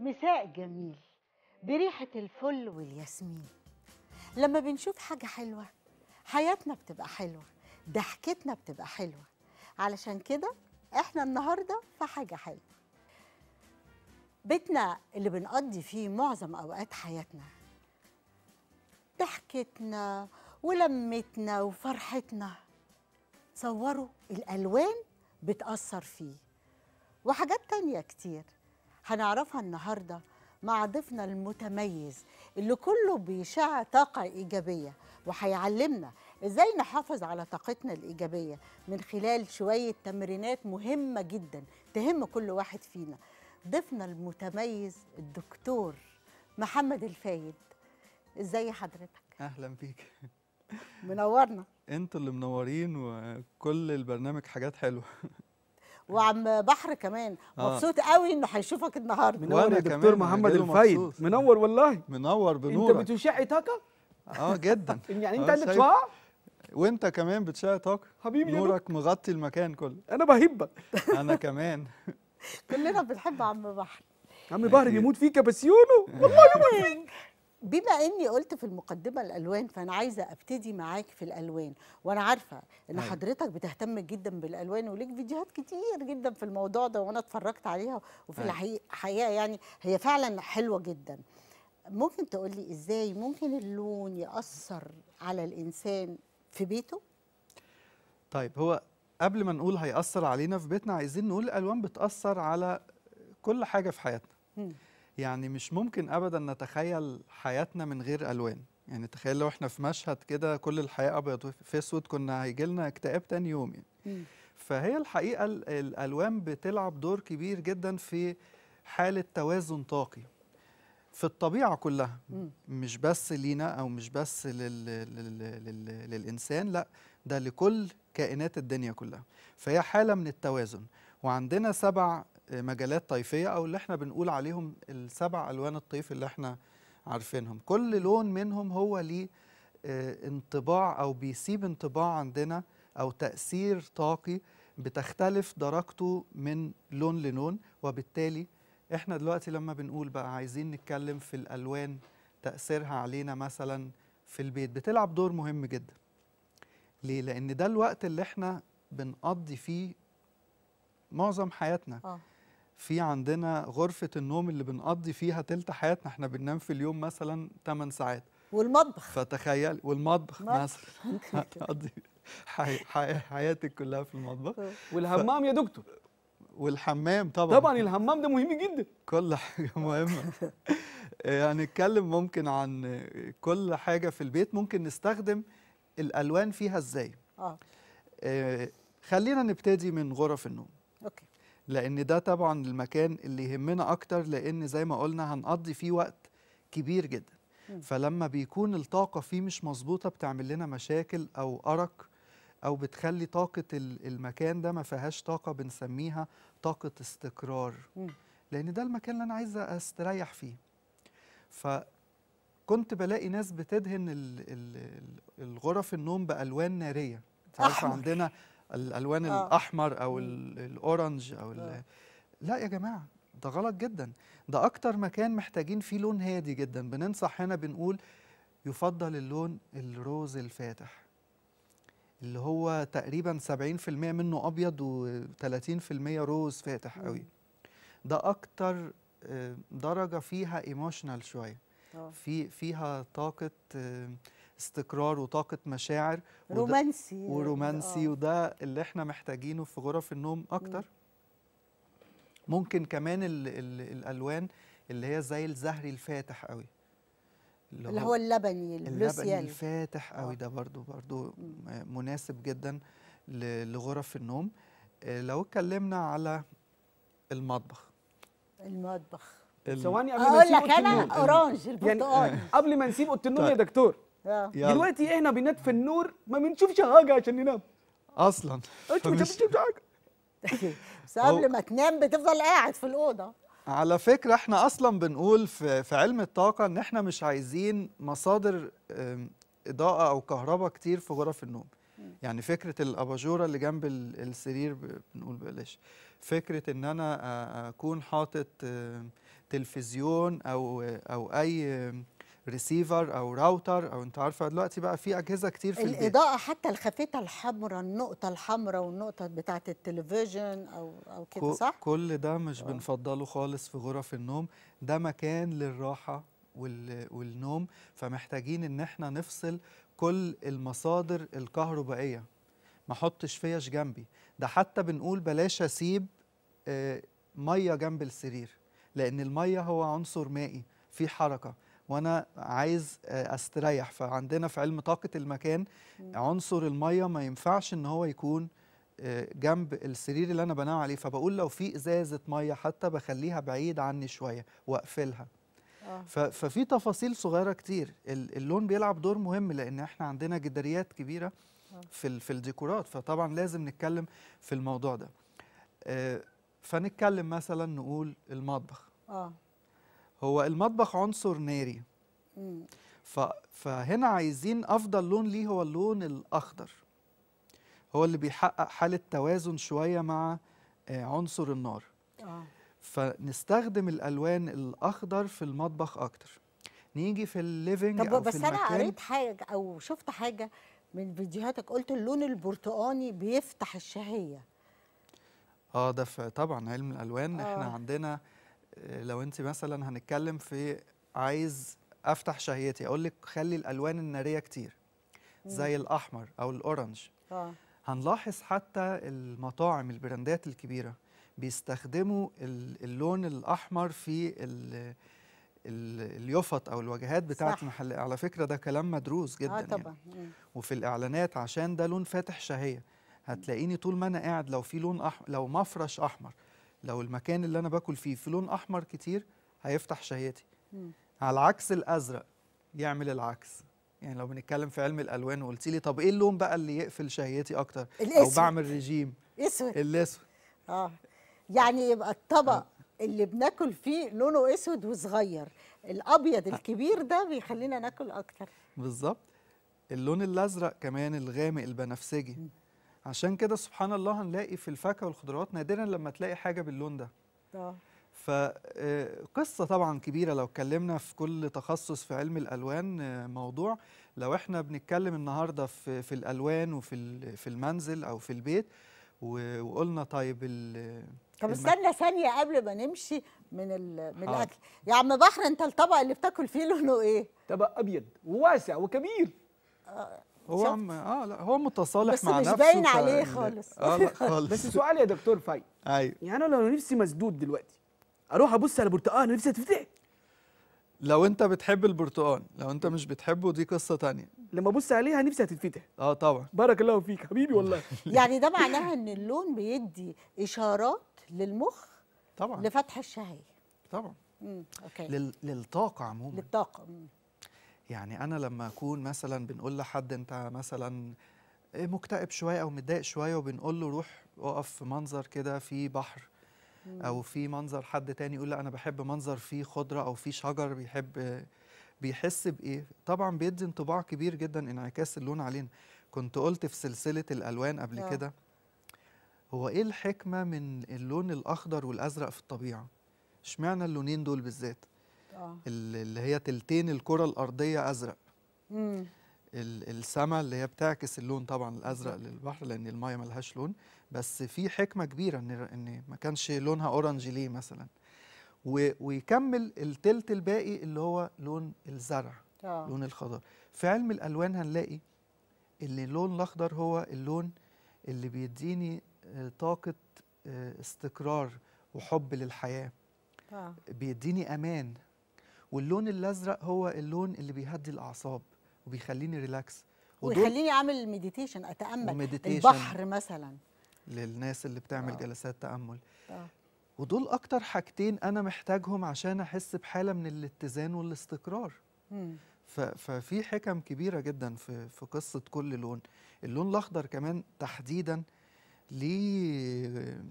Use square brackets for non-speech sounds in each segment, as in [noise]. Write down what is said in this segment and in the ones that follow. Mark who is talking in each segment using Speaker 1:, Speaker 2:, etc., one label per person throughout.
Speaker 1: مساء جميل بريحة الفل والياسمين لما بنشوف حاجة حلوة حياتنا بتبقى حلوة ضحكتنا بتبقى حلوة علشان كده احنا النهاردة في حاجة حلوة بيتنا اللي بنقضي فيه معظم أوقات حياتنا ضحكتنا ولمتنا وفرحتنا صوروا الألوان بتأثر فيه وحاجات تانية كتير هنعرفها النهارده مع ضيفنا المتميز اللي كله بيشع طاقة إيجابية وهيعلمنا إزاي نحافظ على طاقتنا الإيجابية من خلال شوية تمرينات مهمة جدا تهم كل واحد فينا ضيفنا المتميز الدكتور محمد الفايد إزاي حضرتك؟
Speaker 2: أهلا بيك
Speaker 1: منورنا
Speaker 2: [laughs] انتوا اللي منورين وكل البرنامج حاجات حلوه
Speaker 1: وعم بحر كمان آه. مبسوط قوي انه هيشوفك النهارده منور يا دكتور
Speaker 2: محمد الفايد منور والله منور بنورك انت
Speaker 1: بتشع طاقه
Speaker 2: اه جدا [laughs]
Speaker 3: يعني انت آه، عندك شعاع
Speaker 2: وانت كمان بتشع طاقه
Speaker 3: حبيبي نورك
Speaker 2: مغطي المكان كله انا
Speaker 3: بهبك [laughs] انا كمان
Speaker 1: كلنا بنحب عم بحر
Speaker 3: عم بحر بيموت فيك بس يونو والله يموت فيك
Speaker 1: [laughs] بما اني قلت في المقدمه الالوان فانا عايزه ابتدي معاك في الالوان وانا عارفه ان أيوة. حضرتك بتهتم جدا بالالوان وليك فيديوهات كتير جدا في الموضوع ده وانا اتفرجت عليها وفي أيوة. الحقيقه يعني هي فعلا حلوه جدا ممكن تقول لي ازاي ممكن اللون ياثر على الانسان في بيته
Speaker 2: طيب هو قبل ما نقول هياثر علينا في بيتنا عايزين نقول الالوان بتاثر على كل حاجه في حياتنا م. يعني مش ممكن ابدا نتخيل حياتنا من غير الوان يعني تخيل لو احنا في مشهد كده كل الحياه ابيض في اسود كنا هيجي لنا اكتئاب تاني يوم يعني. فهي الحقيقه الالوان بتلعب دور كبير جدا في حاله توازن طاقي في الطبيعه كلها مش بس لينا او مش بس لل... لل... لل... للانسان لا ده لكل كائنات الدنيا كلها فهي حاله من التوازن وعندنا سبع مجالات طيفيه او اللي احنا بنقول عليهم السبع الوان الطيف اللي احنا عارفينهم كل لون منهم هو ليه آه، انطباع او بيسيب انطباع عندنا او تاثير طاقي بتختلف درجته من لون للون وبالتالي احنا دلوقتي لما بنقول بقى عايزين نتكلم في الالوان تاثيرها علينا مثلا في البيت بتلعب دور مهم جدا ليه لان ده الوقت اللي احنا بنقضي فيه معظم حياتنا آه. في عندنا غرفه النوم اللي بنقضي فيها تلت حياتنا احنا بننام في اليوم مثلا 8 ساعات والمطبخ فتخيل والمطبخ مثلا [laughs] هتقضي حي... حي... حياتك كلها في المطبخ طيب. والحمام ف... يا دكتور والحمام طبعا طبعا الحمام ده مهم جدا كل حاجه مهمه [laughs] آه، هنتكلم يعني ممكن عن كل حاجه في البيت ممكن نستخدم الالوان فيها ازاي آه, آه، خلينا نبتدي من غرف النوم لان ده طبعا المكان اللي يهمنا اكتر لان زي ما قلنا هنقضي فيه وقت كبير جدا م. فلما بيكون الطاقه فيه مش مظبوطه بتعمل لنا مشاكل او ارق او بتخلي طاقه المكان ده ما فيهاش طاقه بنسميها طاقه استقرار م. لان ده المكان اللي انا عايزه استريح فيه فكنت بلاقي ناس بتدهن الغرف النوم بالوان ناريه عارفه عندنا الالوان آه. الاحمر او الاورنج او آه. لا يا جماعه ده غلط جدا ده اكتر مكان محتاجين فيه لون هادي جدا بننصح هنا بنقول يفضل اللون الروز الفاتح اللي هو تقريبا 70% منه ابيض و30% روز فاتح قوي ده اكتر آه، درجه فيها ايموشنال شويه آه. في فيها طاقه آه، استقرار وطاقه مشاعر رومانسي يعني، ورومانسي آه. وده اللي احنا محتاجينه في غرف النوم اكتر ممكن كمان ال ال الالوان اللي هي زي الزهري الفاتح قوي اللي, اللي هو, اللبني اللبني الفاتح آه. قوي ده برضو برضو مناسب جدا لغرف النوم آه، لو اتكلمنا على المطبخ
Speaker 1: المطبخ ثواني
Speaker 2: قبل ما نسيب لك انا اورانج البرتقالي يعني آه،
Speaker 3: قبل ما نسيب اوضه النوم يا طيب. دكتور دلوقتي احنا بننام في النور ما بنشوفش حاجه عشان ننام اصلا انت ما بتشوفش حاجه بس [laughs] قبل ما تنام بتفضل قاعد في الاوضه على فكره احنا
Speaker 2: اصلا بنقول في, في علم الطاقه ان احنا مش عايزين مصادر اضاءه او كهرباء كتير في غرف النوم يعني فكره الاباجوره اللي جنب السرير بنقول بلاش فكره ان انا اكون حاطط تلفزيون او او اي ريسيفر او راوتر او انت عارفه دلوقتي بقى في اجهزه كتير في الاضاءه
Speaker 1: البيت. حتى الخافته الحمراء النقطه الحمراء والنقطه بتاعه التلفزيون او او كده صح
Speaker 2: كل ده مش أوه. بنفضله خالص في غرف النوم ده مكان للراحه والنوم فمحتاجين ان احنا نفصل كل المصادر الكهربائيه ما احطش فيش جنبي ده حتى بنقول بلاش اسيب آه، ميه جنب السرير لان الميه هو عنصر مائي في حركه وانا عايز آه، استريح فعندنا في علم طاقه المكان عنصر الميه ما ينفعش ان هو يكون آه، جنب السرير اللي انا بنام عليه فبقول لو في ازازه ميه حتى بخليها بعيد عني شويه واقفلها آه. ففي تفاصيل صغيره كتير اللون بيلعب دور مهم لان احنا عندنا جداريات كبيره في في الديكورات فطبعا لازم نتكلم في الموضوع ده فنتكلم مثلا نقول المطبخ اه هو المطبخ عنصر ناري ف... فهنا عايزين افضل لون ليه هو اللون الاخضر هو اللي بيحقق حاله توازن شويه مع آه، عنصر النار آه. فنستخدم الالوان الاخضر في المطبخ اكتر نيجي في الليفنج طب أو بس في انا قريت
Speaker 1: حاجه او شفت حاجه من فيديوهاتك قلت اللون البرتقاني بيفتح الشهيه
Speaker 2: اه ده طبعا علم الالوان آه. احنا عندنا لو انت مثلا هنتكلم في عايز افتح شهيتي اقول لك خلي الالوان الناريه كتير زي الاحمر او الاورنج آه. هنلاحظ حتى المطاعم البراندات الكبيره بيستخدموا اللون الاحمر في ال اليفط او الواجهات بتاعت المحل على فكره ده كلام مدروس آه، جدا آه طبعا. يعني. وفي الاعلانات عشان ده لون فاتح شهيه هتلاقيني طول ما انا قاعد لو في لون أح... لو مفرش احمر لو المكان اللي انا باكل فيه في لون احمر كتير هيفتح شهيتي على العكس الازرق يعمل العكس يعني لو بنتكلم في علم الالوان وقلت لي طب ايه اللون بقى اللي يقفل شهيتي اكتر الاسود. او بعمل رجيم اسود الاسود
Speaker 1: اه يعني يبقى الطبق آه. اللي بناكل فيه لونه اسود وصغير الابيض آه. الكبير ده بيخلينا ناكل اكتر
Speaker 2: بالظبط اللون الازرق كمان الغامق البنفسجي عشان كده سبحان الله هنلاقي في الفاكهه والخضروات نادرا لما تلاقي حاجه باللون ده اه فقصه آه، طبعا كبيره لو اتكلمنا في كل تخصص في علم الالوان آه، موضوع لو احنا بنتكلم النهارده في في الالوان وفي في المنزل او في البيت وقلنا طيب آه، طب استنى
Speaker 1: ثانيه قبل ما نمشي من من الاكل يا عم بحر انت الطبق اللي بتاكل فيه لونه ايه طبق ابيض وواسع وكبير آه.
Speaker 3: هو عم اه لا هو متصالح مع نفسه بس مش باين عليه يعني، خالص اه لا [laughs] خالص بس سؤال يا دكتور فاي ايوه يعني انا لو نفسي مسدود دلوقتي اروح ابص على برتقال نفسي تفتح لو انت بتحب البرتقال لو انت مش بتحبه دي قصه تانية لما ابص عليها نفسي هتتفتح اه طبعا بارك الله فيك حبيبي والله [laughs] [laughs]
Speaker 1: يعني ده معناها ان اللون بيدي اشارات للمخ طبعا لفتح الشهيه طبعا امم اوكي لل...
Speaker 2: للطاقه عموما
Speaker 1: للطاقه مم.
Speaker 2: يعني انا لما اكون مثلا بنقول لحد انت مثلا آه، مكتئب شويه او متضايق شويه وبنقول له روح اقف في منظر كده في بحر او في منظر حد تاني يقول لا انا بحب منظر فيه خضره او فيه شجر بيحب بيحس بايه طبعا بيدي انطباع كبير جدا انعكاس اللون علينا كنت قلت في سلسله الالوان قبل آه. كده هو ايه الحكمه من اللون الاخضر والازرق في الطبيعه اشمعنى اللونين دول بالذات آه. اللي هي تلتين الكرة الأرضية أزرق امم السماء اللي هي بتعكس اللون طبعا الازرق للبحر لان المايه ملهاش لون بس في حكمه كبيره ان ان ما كانش لونها اورنج ليه مثلا ويكمل التلت الباقي اللي هو لون الزرع آه. لون الخضار في علم الالوان هنلاقي ان اللون الاخضر هو اللون اللي بيديني آه، طاقه آه، استقرار وحب للحياه آه. بيديني امان واللون الازرق هو اللون اللي بيهدي الاعصاب وبيخليني ريلاكس ويخليني
Speaker 1: اعمل مديتيشن اتامل وميديتيشن البحر مثلا
Speaker 2: للناس اللي بتعمل أوه. جلسات تامل أوه. ودول اكتر حاجتين انا محتاجهم عشان احس بحاله من الاتزان والاستقرار مم. ففي حكم كبيره جدا في في قصه كل لون اللون الاخضر كمان تحديدا ليه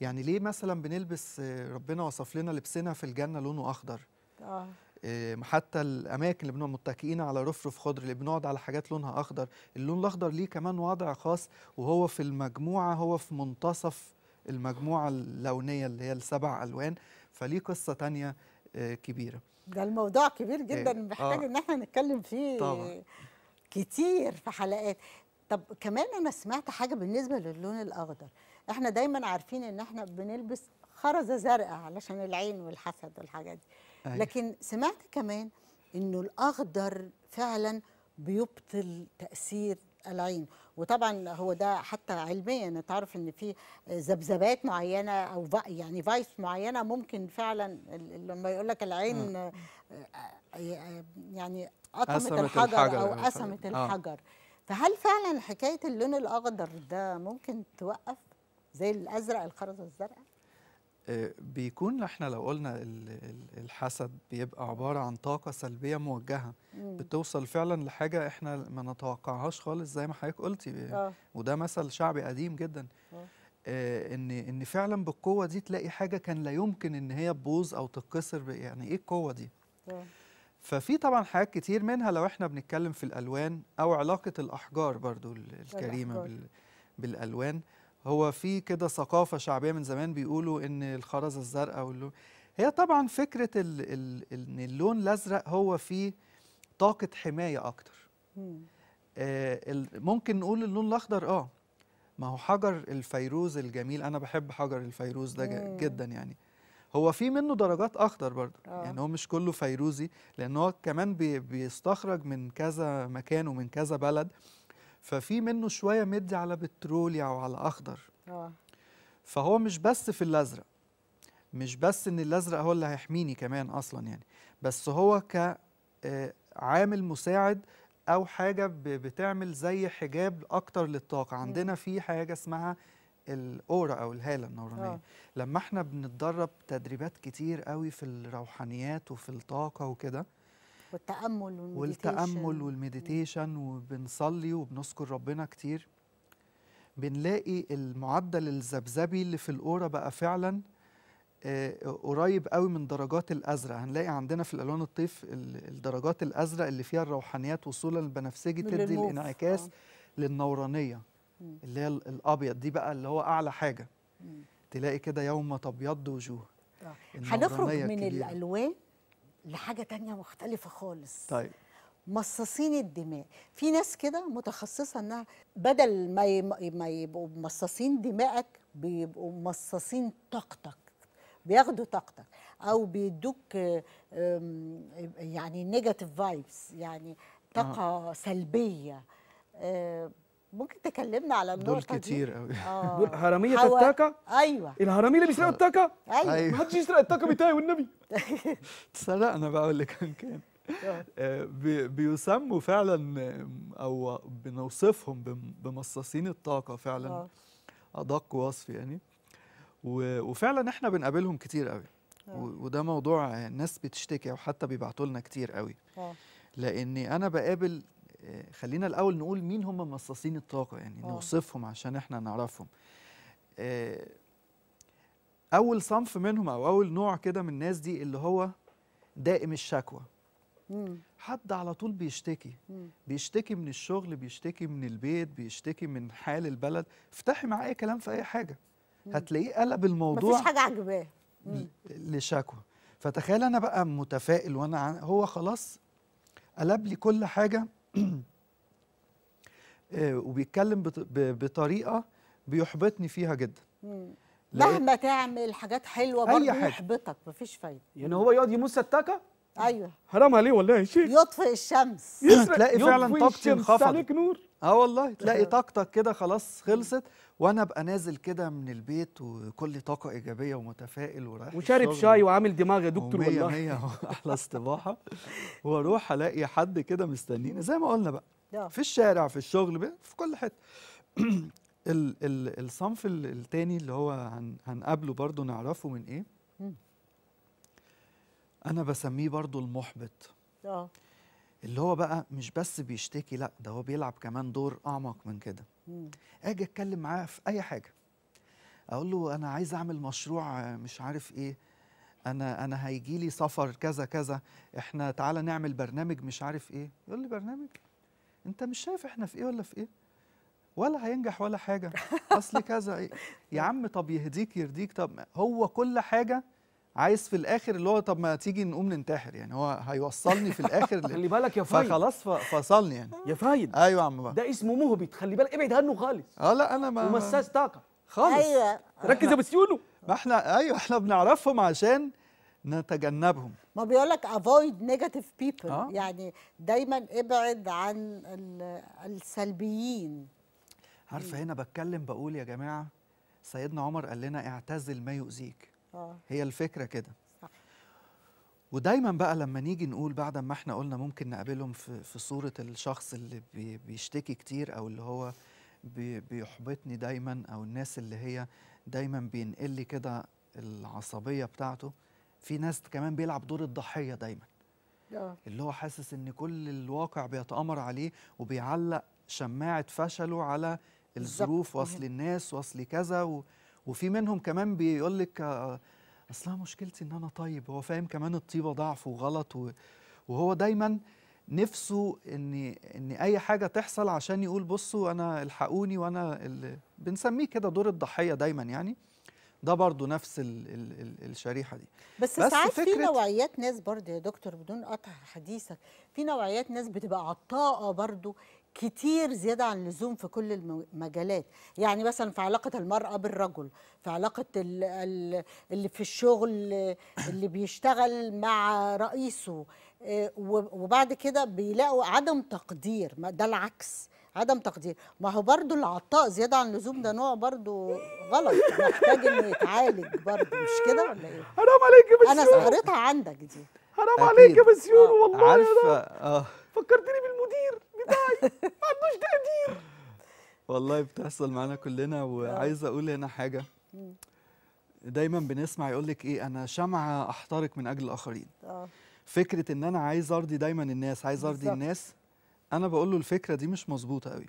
Speaker 2: يعني ليه مثلا بنلبس ربنا وصف لنا لبسنا في الجنه لونه اخضر آه. اه حتى الاماكن اللي بنقعد متكئين على رفرف خضر اللي بنقعد على حاجات لونها اخضر اللون الاخضر ليه كمان وضع خاص وهو في المجموعه هو في منتصف المجموعه اللونيه اللي هي السبع الوان فليه قصه تانية آه، كبيره
Speaker 1: ده الموضوع كبير جدا آه. محتاج آه. ان احنا نتكلم فيه طبعا. كتير في حلقات طب كمان انا سمعت حاجه بالنسبه للون الاخضر احنا دايما عارفين ان احنا بنلبس خرزه زرقاء علشان العين والحسد والحاجات دي أيوة. لكن سمعت كمان انه الاخضر فعلا بيبطل تاثير العين وطبعا هو ده حتى علميا تعرف ان في ذبذبات معينه او يعني فايس معينه ممكن فعلا لما يقول لك العين آه، آه، آه، يعني قطمت الحجر, الحجر او قسمت الحجر آه. فهل فعلا حكايه اللون الاخضر ده ممكن توقف زي الازرق الخرز الزرقاء
Speaker 2: بيكون احنا لو قلنا الحسد بيبقى عباره عن طاقه سلبيه موجهه بتوصل فعلا لحاجه احنا ما نتوقعهاش خالص زي ما حضرتك قلتي آه. وده مثل شعبي قديم جدا آه. آه، ان ان فعلا بالقوه دي تلاقي حاجه كان لا يمكن ان هي تبوظ او تتكسر يعني ايه القوه دي؟ آه. ففي طبعا حاجات كتير منها لو احنا بنتكلم في الالوان او علاقه الاحجار برضو الكريمه الأحجار. بالالوان هو في كده ثقافة شعبية من زمان بيقولوا إن الخرزة الزرقاء واللون هي طبعا فكرة ال ال إن اللون الأزرق هو فيه طاقة حماية أكتر آه ممكن نقول اللون الأخضر آه ما هو حجر الفيروز الجميل أنا بحب حجر الفيروز ده مم. جدا يعني هو في منه درجات أخضر برضه آه. يعني هو مش كله فيروزي لأن هو كمان بي بيستخرج من كذا مكان ومن كذا بلد ففي منه شويه مدي على بترولي او على اخضر أوه. فهو مش بس في الازرق مش بس ان الازرق هو اللي هيحميني كمان اصلا يعني بس هو كعامل آه، مساعد او حاجه بتعمل زي حجاب اكتر للطاقه عندنا في حاجه اسمها الاورا او الهاله النورانيه أوه. لما احنا بنتدرب تدريبات كتير قوي في الروحانيات وفي الطاقه وكده
Speaker 1: والتامل والمديتيشن والتامل والمديتيشن
Speaker 2: وبنصلي وبنذكر ربنا كتير بنلاقي المعدل الذبذبي اللي في القوره بقى فعلا آه، قريب قوي من درجات الازرق هنلاقي عندنا في الالوان الطيف الدرجات الازرق اللي فيها الروحانيات وصولا للبنفسجي تدي الانعكاس آه. للنورانيه اللي هي الابيض دي بقى اللي هو اعلى حاجه تلاقي كده يوم تبيض وجوه
Speaker 1: آه. هنخرج من كبيرة. الالوان لحاجه تانية مختلفه خالص طيب مصاصين الدماء في ناس كده متخصصه انها بدل ما ما يبقوا مصاصين دماءك بيبقوا مصاصين طاقتك بياخدوا طاقتك او بيدوك يعني نيجاتيف فايبس يعني طاقه آه. سلبيه ممكن تكلمنا على النقطه آه. [laughs] دول كتير قوي دول هرميه حو...
Speaker 3: ايوه الهرميه اللي بيسرقوا الطاقة أيوة. ايوه ما حدش يسرق الطاقة بتاعي والنبي
Speaker 2: اتسرقنا [laughs] بقى اللي كان كان آه. آه، بيسموا فعلا او بنوصفهم بمصاصين الطاقه فعلا ادق وصف يعني وفعلا احنا بنقابلهم كتير قوي وده موضوع ناس بتشتكي او حتى بيبعتوا لنا كتير قوي لاني انا بقابل آه، خلينا الاول نقول مين هم مصاصين الطاقه يعني أوه. نوصفهم عشان احنا نعرفهم آه، اول صنف منهم او اول نوع كده من الناس دي اللي هو دائم الشكوى حد على طول بيشتكي بيشتكي من الشغل بيشتكي من البيت بيشتكي من حال البلد افتحي معاه اي كلام في اي حاجه هتلاقيه قلب الموضوع مفيش حاجه عجباه لشكوى فتخيل انا بقى متفائل وانا هو خلاص قلب لي كل حاجه [clears throat] آه، وبيتكلم بطريقه بيحبطني فيها جدا
Speaker 1: مهما تعمل حاجات حلوه برضه يحبطك
Speaker 3: مفيش فايده يعني هو يقعد يموس التكه ايوه حرام عليه والله يا شيخ
Speaker 1: يطفئ الشمس تلاقي فعلا طاقتي انخفضت عليك نور
Speaker 2: اه والله [laughs] تلاقي طاقتك كده خلاص خلصت وانا ابقى نازل كده من البيت وكل طاقه ايجابيه ومتفائل ورايح وشارب شاي
Speaker 3: وعامل دماغ يا دكتور والله 100 [laughs] [laughs]
Speaker 2: احلى استباحه واروح الاقي حد كده مستنيني زي ما قلنا بقى آه. في الشارع في الشغل في كل حته [clears throat] ال ال الصنف التاني اللي هو هن هنقابله برضو نعرفه من ايه انا بسميه برضو المحبط اه اللي هو بقى مش بس بيشتكي لا ده هو بيلعب كمان دور اعمق من كده اجي اتكلم معاه في اي حاجه اقول له انا عايز اعمل مشروع مش عارف ايه انا انا هيجي لي سفر كذا كذا احنا تعالى نعمل برنامج مش عارف ايه يقول لي برنامج انت مش شايف احنا في ايه ولا في ايه ولا هينجح ولا حاجه اصل كذا إيه؟ يا [laughs] عم طب يهديك يرديك طب هو كل حاجه عايز في الاخر اللي هو طب ما تيجي نقوم ننتحر
Speaker 3: يعني هو هيوصلني في الاخر [laughs] خلي بالك يا فايد فخلاص فصلني يعني يا فايد ايوه يا عم بقى ده اسمه مهبط خلي بالك ابعد عنه خالص اه لا انا ما ومساس طاقه خالص ايوه ركز
Speaker 2: يا بسيونو ما احنا ايوه احنا بنعرفهم عشان نتجنبهم ما بيقول لك
Speaker 1: افويد نيجاتيف بيبل يعني دايما ابعد عن السلبيين
Speaker 2: عارفه هنا بتكلم بقول يا جماعه سيدنا عمر قال لنا اعتزل ما يؤذيك آه. هي الفكره كده ودايما بقى لما نيجي نقول بعد ما احنا قلنا ممكن نقابلهم في, في صوره الشخص اللي بيشتكي كتير او اللي هو بي بيحبطني دايما او الناس اللي هي دايما بينقل كده العصبيه بتاعته في ناس كمان بيلعب دور الضحيه دايما آه. اللي هو حاسس ان كل الواقع بيتامر عليه وبيعلق شماعه فشله على الظروف وصل الناس وصل كذا و... وفي منهم كمان بيقول لك آه، اصلها مشكلتي ان انا طيب هو فاهم كمان الطيبه ضعف وغلط وهو دايما نفسه ان ان اي حاجه تحصل عشان يقول بصوا انا الحقوني وانا اللي بنسميه كده دور الضحيه دايما يعني ده برضو نفس الـ الـ الـ الشريحه دي بس, بس ساعات في
Speaker 1: نوعيات ناس برضو يا دكتور بدون قطع حديثك في نوعيات ناس بتبقى عطاءه برضو كتير زيادة عن اللزوم في كل المجالات يعني مثلا في علاقة المرأة بالرجل في علاقة اللي في الشغل اللي بيشتغل مع رئيسه آه، وبعد كده بيلاقوا عدم تقدير ده العكس عدم تقدير ما هو برضو العطاء زيادة عن اللزوم ده نوع برضو غلط محتاج انه يتعالج برضو مش كده ولا ايه حرام عليك يا انا قريتها عندك دي حرام
Speaker 2: عليك يا مسيون والله عارفه اه
Speaker 3: فكرتني بالمدير باي ما عندوش تقدير
Speaker 2: والله بتحصل معانا كلنا وعايز آه. اقول هنا حاجه دايما بنسمع يقول لك ايه انا شمعه احترق من اجل الاخرين اه فكره ان انا عايز ارضي دايما الناس عايز ارضي الناس انا بقول له الفكره دي مش مظبوطه قوي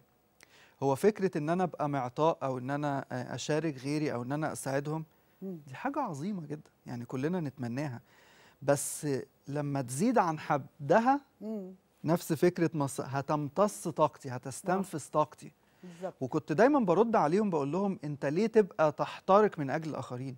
Speaker 2: هو فكره ان انا ابقى معطاء او ان انا اشارك غيري او ان انا اساعدهم دي حاجه عظيمه جدا يعني كلنا نتمناها بس لما تزيد عن حدها نفس فكره مص... هتمتص طاقتي هتستنفذ طاقتي بالزبط. وكنت دايما برد عليهم بقول لهم انت ليه تبقى تحترق من اجل الاخرين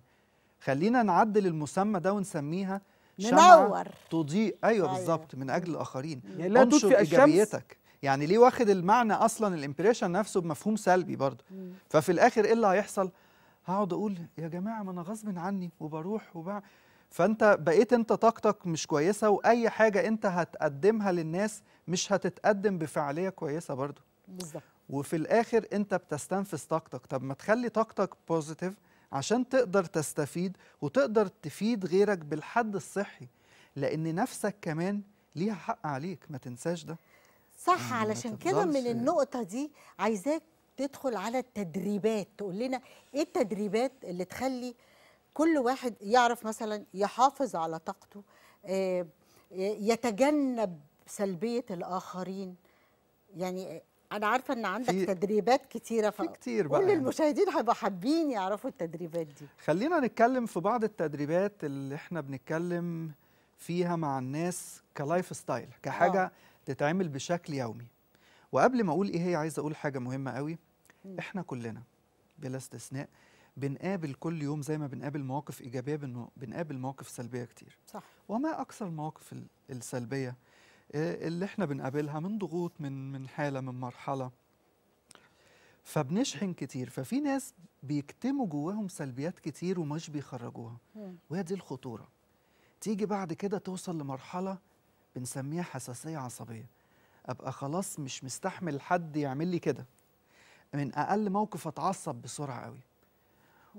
Speaker 2: خلينا نعدل المسمى ده ونسميها منور تضيء ايوه, أيوة. بالظبط من اجل الاخرين يعني لا تطفئ ايجابيتك يعني ليه واخد المعنى اصلا الامبريشن نفسه بمفهوم سلبي برضه ففي الاخر ايه اللي هيحصل هقعد اقول يا جماعه ما انا غصب عني وبروح وبع فانت بقيت انت طاقتك مش كويسه واي حاجه انت هتقدمها للناس مش هتتقدم بفعاليه كويسه برضو بالظبط وفي الاخر انت بتستنفذ طاقتك طب ما تخلي طاقتك بوزيتيف عشان تقدر تستفيد وتقدر تفيد غيرك بالحد الصحي لان نفسك
Speaker 1: كمان ليها حق عليك ما تنساش ده صح آه، علشان كده من النقطه دي عايزاك تدخل على التدريبات تقول لنا ايه التدريبات اللي تخلي كل واحد يعرف مثلا يحافظ على طاقته آه، يتجنب سلبيه الاخرين يعني انا عارفه ان عندك في تدريبات كتيره في كتير بقى كل المشاهدين هيبقوا حابين يعرفوا التدريبات دي
Speaker 2: خلينا نتكلم في بعض التدريبات اللي احنا بنتكلم فيها مع الناس كلايف ستايل كحاجه آه. تتعمل بشكل يومي وقبل ما اقول ايه هي عايز اقول حاجه مهمه قوي احنا كلنا بلا استثناء بنقابل كل يوم زي ما بنقابل مواقف ايجابيه بنقابل مواقف سلبيه كتير صح وما اكثر المواقف السلبيه آه، اللي احنا بنقابلها من ضغوط من من حاله من مرحله فبنشحن كتير ففي ناس بيكتموا جواهم سلبيات كتير ومش بيخرجوها وهي دي الخطوره تيجي بعد كده توصل لمرحله بنسميها حساسيه عصبيه ابقى خلاص مش مستحمل حد يعمل لي كده من اقل موقف اتعصب بسرعه قوي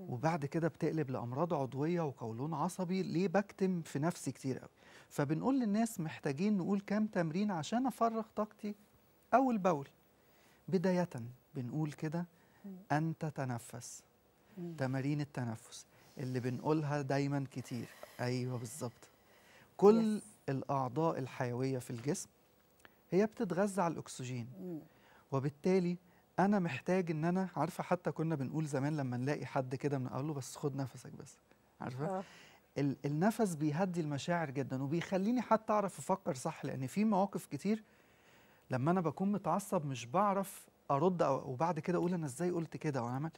Speaker 2: وبعد كده بتقلب لامراض عضويه وقولون عصبي ليه بكتم في نفسي كتير قوي فبنقول للناس محتاجين نقول كام تمرين عشان افرغ طاقتي او البول بدايه بنقول كده ان تتنفس تمارين التنفس اللي بنقولها دايما كتير ايوه بالظبط كل يس. الاعضاء الحيويه في الجسم هي بتتغذى على الاكسجين وبالتالي انا محتاج ان انا عارفه حتى كنا بنقول زمان لما نلاقي حد كده بنقول له بس خد نفسك بس عارفه آه. النفس بيهدي المشاعر جدا وبيخليني حتى اعرف افكر صح لان في مواقف كتير لما انا بكون متعصب مش بعرف ارد وبعد كده اقول انا ازاي قلت كده وانا عملت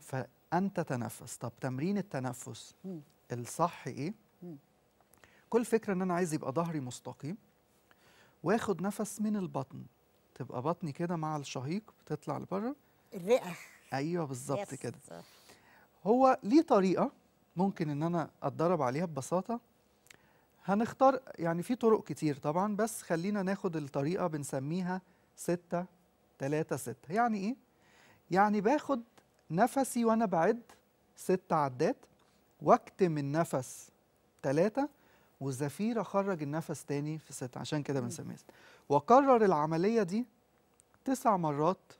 Speaker 2: فانت تنفس طب تمرين التنفس مم. الصح ايه مم. كل فكره ان انا عايز يبقى ظهري مستقيم واخد نفس من البطن تبقى بطني كده مع الشهيق بتطلع لبره الرئه ايوه بالظبط كده هو ليه طريقه ممكن ان انا اتدرب عليها ببساطه هنختار يعني في طرق كتير طبعا بس خلينا ناخد الطريقه بنسميها 6 3 6 يعني ايه يعني باخد نفسي وانا بعد ست عدات واكتم النفس ثلاثة والزفيرة خرج النفس تاني في ست عشان كده بنسميها وكرر العملية دي تسع مرات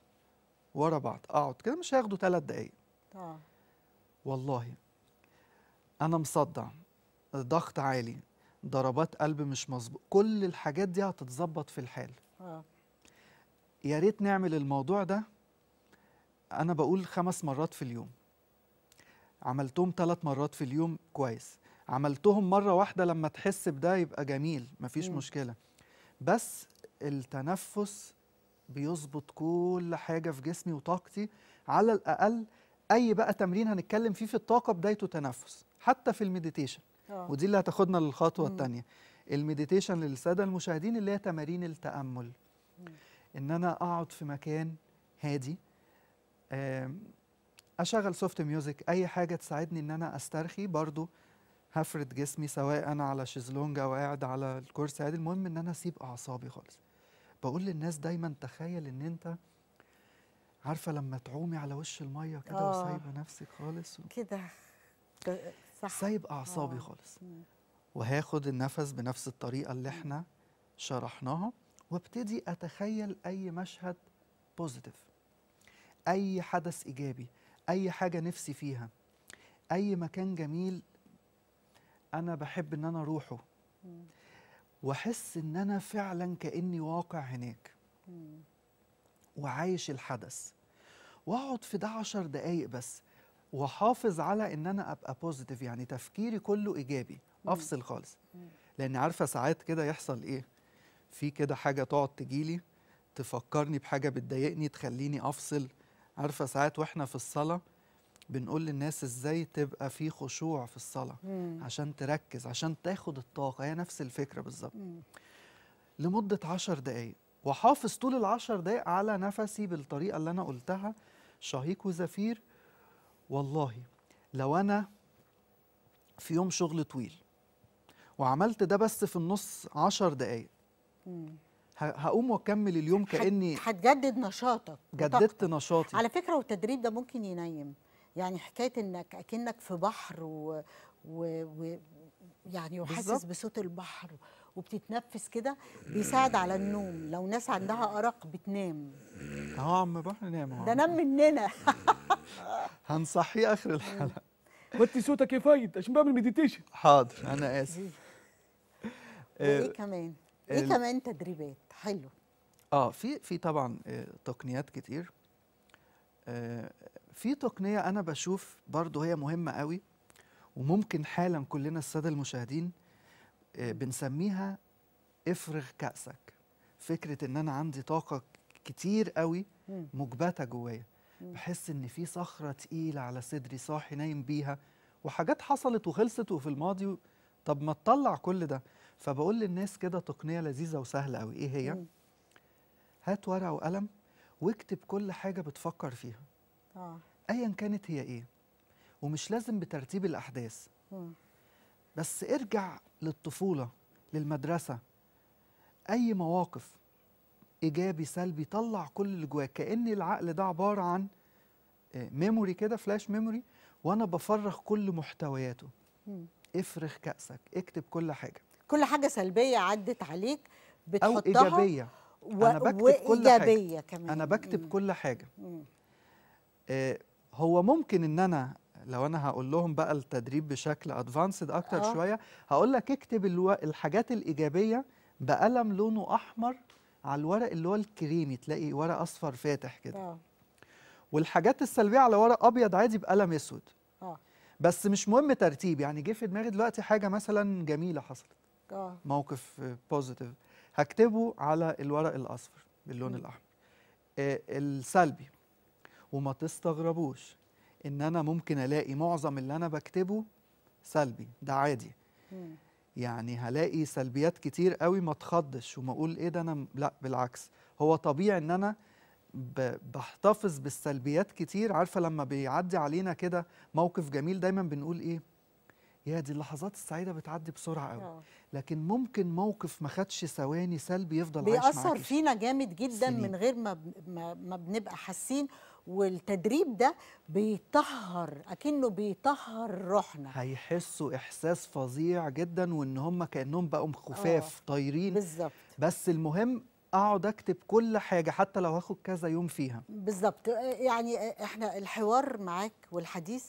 Speaker 2: ورا بعض اقعد كده مش هياخدوا ثلاث دقايق اه والله انا مصدع ضغط عالي ضربات قلب مش مظبوط كل الحاجات دي هتتظبط في الحال اه يا ريت نعمل الموضوع ده انا بقول خمس مرات في اليوم عملتهم ثلاث مرات في اليوم كويس عملتهم مره واحده لما تحس بده يبقى جميل مفيش مشكله بس التنفس بيظبط كل حاجه في جسمي وطاقتي على الاقل اي بقى تمرين هنتكلم فيه في الطاقه بدايته تنفس حتى في المديتيشن أوه. ودي اللي هتاخدنا للخطوه الثانيه المديتيشن للساده المشاهدين اللي هي تمارين التامل ان انا اقعد في مكان هادي اشغل سوفت ميوزك اي حاجه تساعدني ان انا استرخي برضو هفرد جسمي سواء انا على شيزلونج او قاعد على الكرسي عادي المهم ان انا اسيب اعصابي خالص بقول للناس دايما تخيل ان انت عارفه لما تعومي على وش الميه كده آه. وسايبه نفسك خالص و... كده صح سايب اعصابي أوه. خالص وهاخد النفس بنفس الطريقه اللي احنا شرحناها وابتدي اتخيل اي مشهد بوزيتيف اي حدث ايجابي اي حاجه نفسي فيها اي مكان جميل انا بحب ان انا اروحه واحس ان انا فعلا كاني واقع هناك وعايش الحدث واقعد في ده عشر دقايق بس وحافظ على ان انا ابقى بوزيتيف يعني تفكيري كله ايجابي افصل خالص لان عارفه ساعات كده يحصل ايه في كده حاجه تقعد تجيلي تفكرني بحاجه بتضايقني تخليني افصل عارفه ساعات واحنا في الصلاه بنقول للناس ازاي تبقى في خشوع في الصلاه مم. عشان تركز عشان تاخد الطاقه هي نفس الفكره بالظبط لمده عشر دقائق وحافظ طول العشر دقائق على نفسي بالطريقه اللي انا قلتها شهيق وزفير والله لو انا في يوم شغل طويل وعملت ده بس في النص
Speaker 1: عشر دقايق هقوم واكمل اليوم كاني هتجدد نشاطك جددت نشاطي على فكره والتدريب ده ممكن ينيم يعني حكايه انك اكنك في بحر و, و... و... يعني وحاسس بصوت البحر وبتتنفس كده بيساعد على النوم لو ناس عندها ارق بتنام
Speaker 2: اه عم بحر نام
Speaker 1: ده نام مننا
Speaker 2: [laughs] هنصحيه اخر الحلقه [laughs] وطي صوتك يا فايد عشان بعمل مديتيشن حاضر انا اسف ايه
Speaker 1: كمان ايه كمان تدريبات حلو
Speaker 2: اه في في طبعا آه، تقنيات كتير آه، في تقنية أنا بشوف برضو هي مهمة قوي وممكن حالا كلنا السادة المشاهدين آه، بنسميها افرغ كأسك فكرة إن أنا عندي طاقة كتير قوي مجبتة جوايا بحس إن في صخرة تقيلة على صدري صاحي نايم بيها وحاجات حصلت وخلصت وفي الماضي طب ما تطلع كل ده فبقول للناس كده تقنية لذيذة وسهلة قوي إيه هي؟ هات ورقة وقلم واكتب كل حاجة بتفكر فيها آه. ايا كانت هي ايه ومش لازم بترتيب الاحداث بس ارجع للطفوله للمدرسه اي مواقف ايجابي سلبي طلع كل اللي جواك كان العقل ده عباره عن ميموري آه، كده فلاش ميموري وانا بفرغ كل محتوياته افرغ كاسك اكتب كل حاجه
Speaker 1: كل حاجه سلبيه عدت عليك بتحطها او ايجابيه و... انا بكتب كل حاجه كمان. انا
Speaker 2: بكتب مم. كل حاجه آه، هو ممكن ان انا لو انا هقول لهم بقى التدريب بشكل ادفانسد اكتر أوه. شويه هقول لك اكتب الو... الحاجات الايجابيه بقلم لونه احمر على الورق اللي هو الكريمي تلاقي ورق اصفر فاتح كده آه. والحاجات السلبيه على ورق ابيض عادي بقلم اسود أوه. بس مش مهم ترتيب يعني جه في دماغي دلوقتي حاجه مثلا جميله حصلت أوه. موقف بوزيتيف هكتبه على الورق الاصفر باللون م. الاحمر آه السلبي وما تستغربوش ان انا ممكن الاقي معظم اللي انا بكتبه سلبي ده عادي يعني هلاقي سلبيات كتير قوي ما تخضش وما اقول ايه ده انا لا بالعكس هو طبيعي ان انا بحتفظ بالسلبيات كتير عارفه لما بيعدي علينا كده موقف جميل دايما بنقول ايه يا دي اللحظات السعيده بتعدي بسرعه قوي آه. لكن ممكن موقف ما خدش ثواني سلبي يفضل عايش معاك بيأثر
Speaker 1: فينا جامد جدا سنين. من غير ما ما بنبقى حاسين والتدريب ده بيطهر اكنه بيطهر روحنا
Speaker 2: هيحسوا احساس فظيع جدا وان هم كانهم
Speaker 1: بقوا خفاف آه،
Speaker 2: طايرين بالظبط بس المهم اقعد اكتب كل حاجه حتى لو هاخد كذا يوم فيها
Speaker 1: بالظبط آه، يعني آه، احنا الحوار معاك والحديث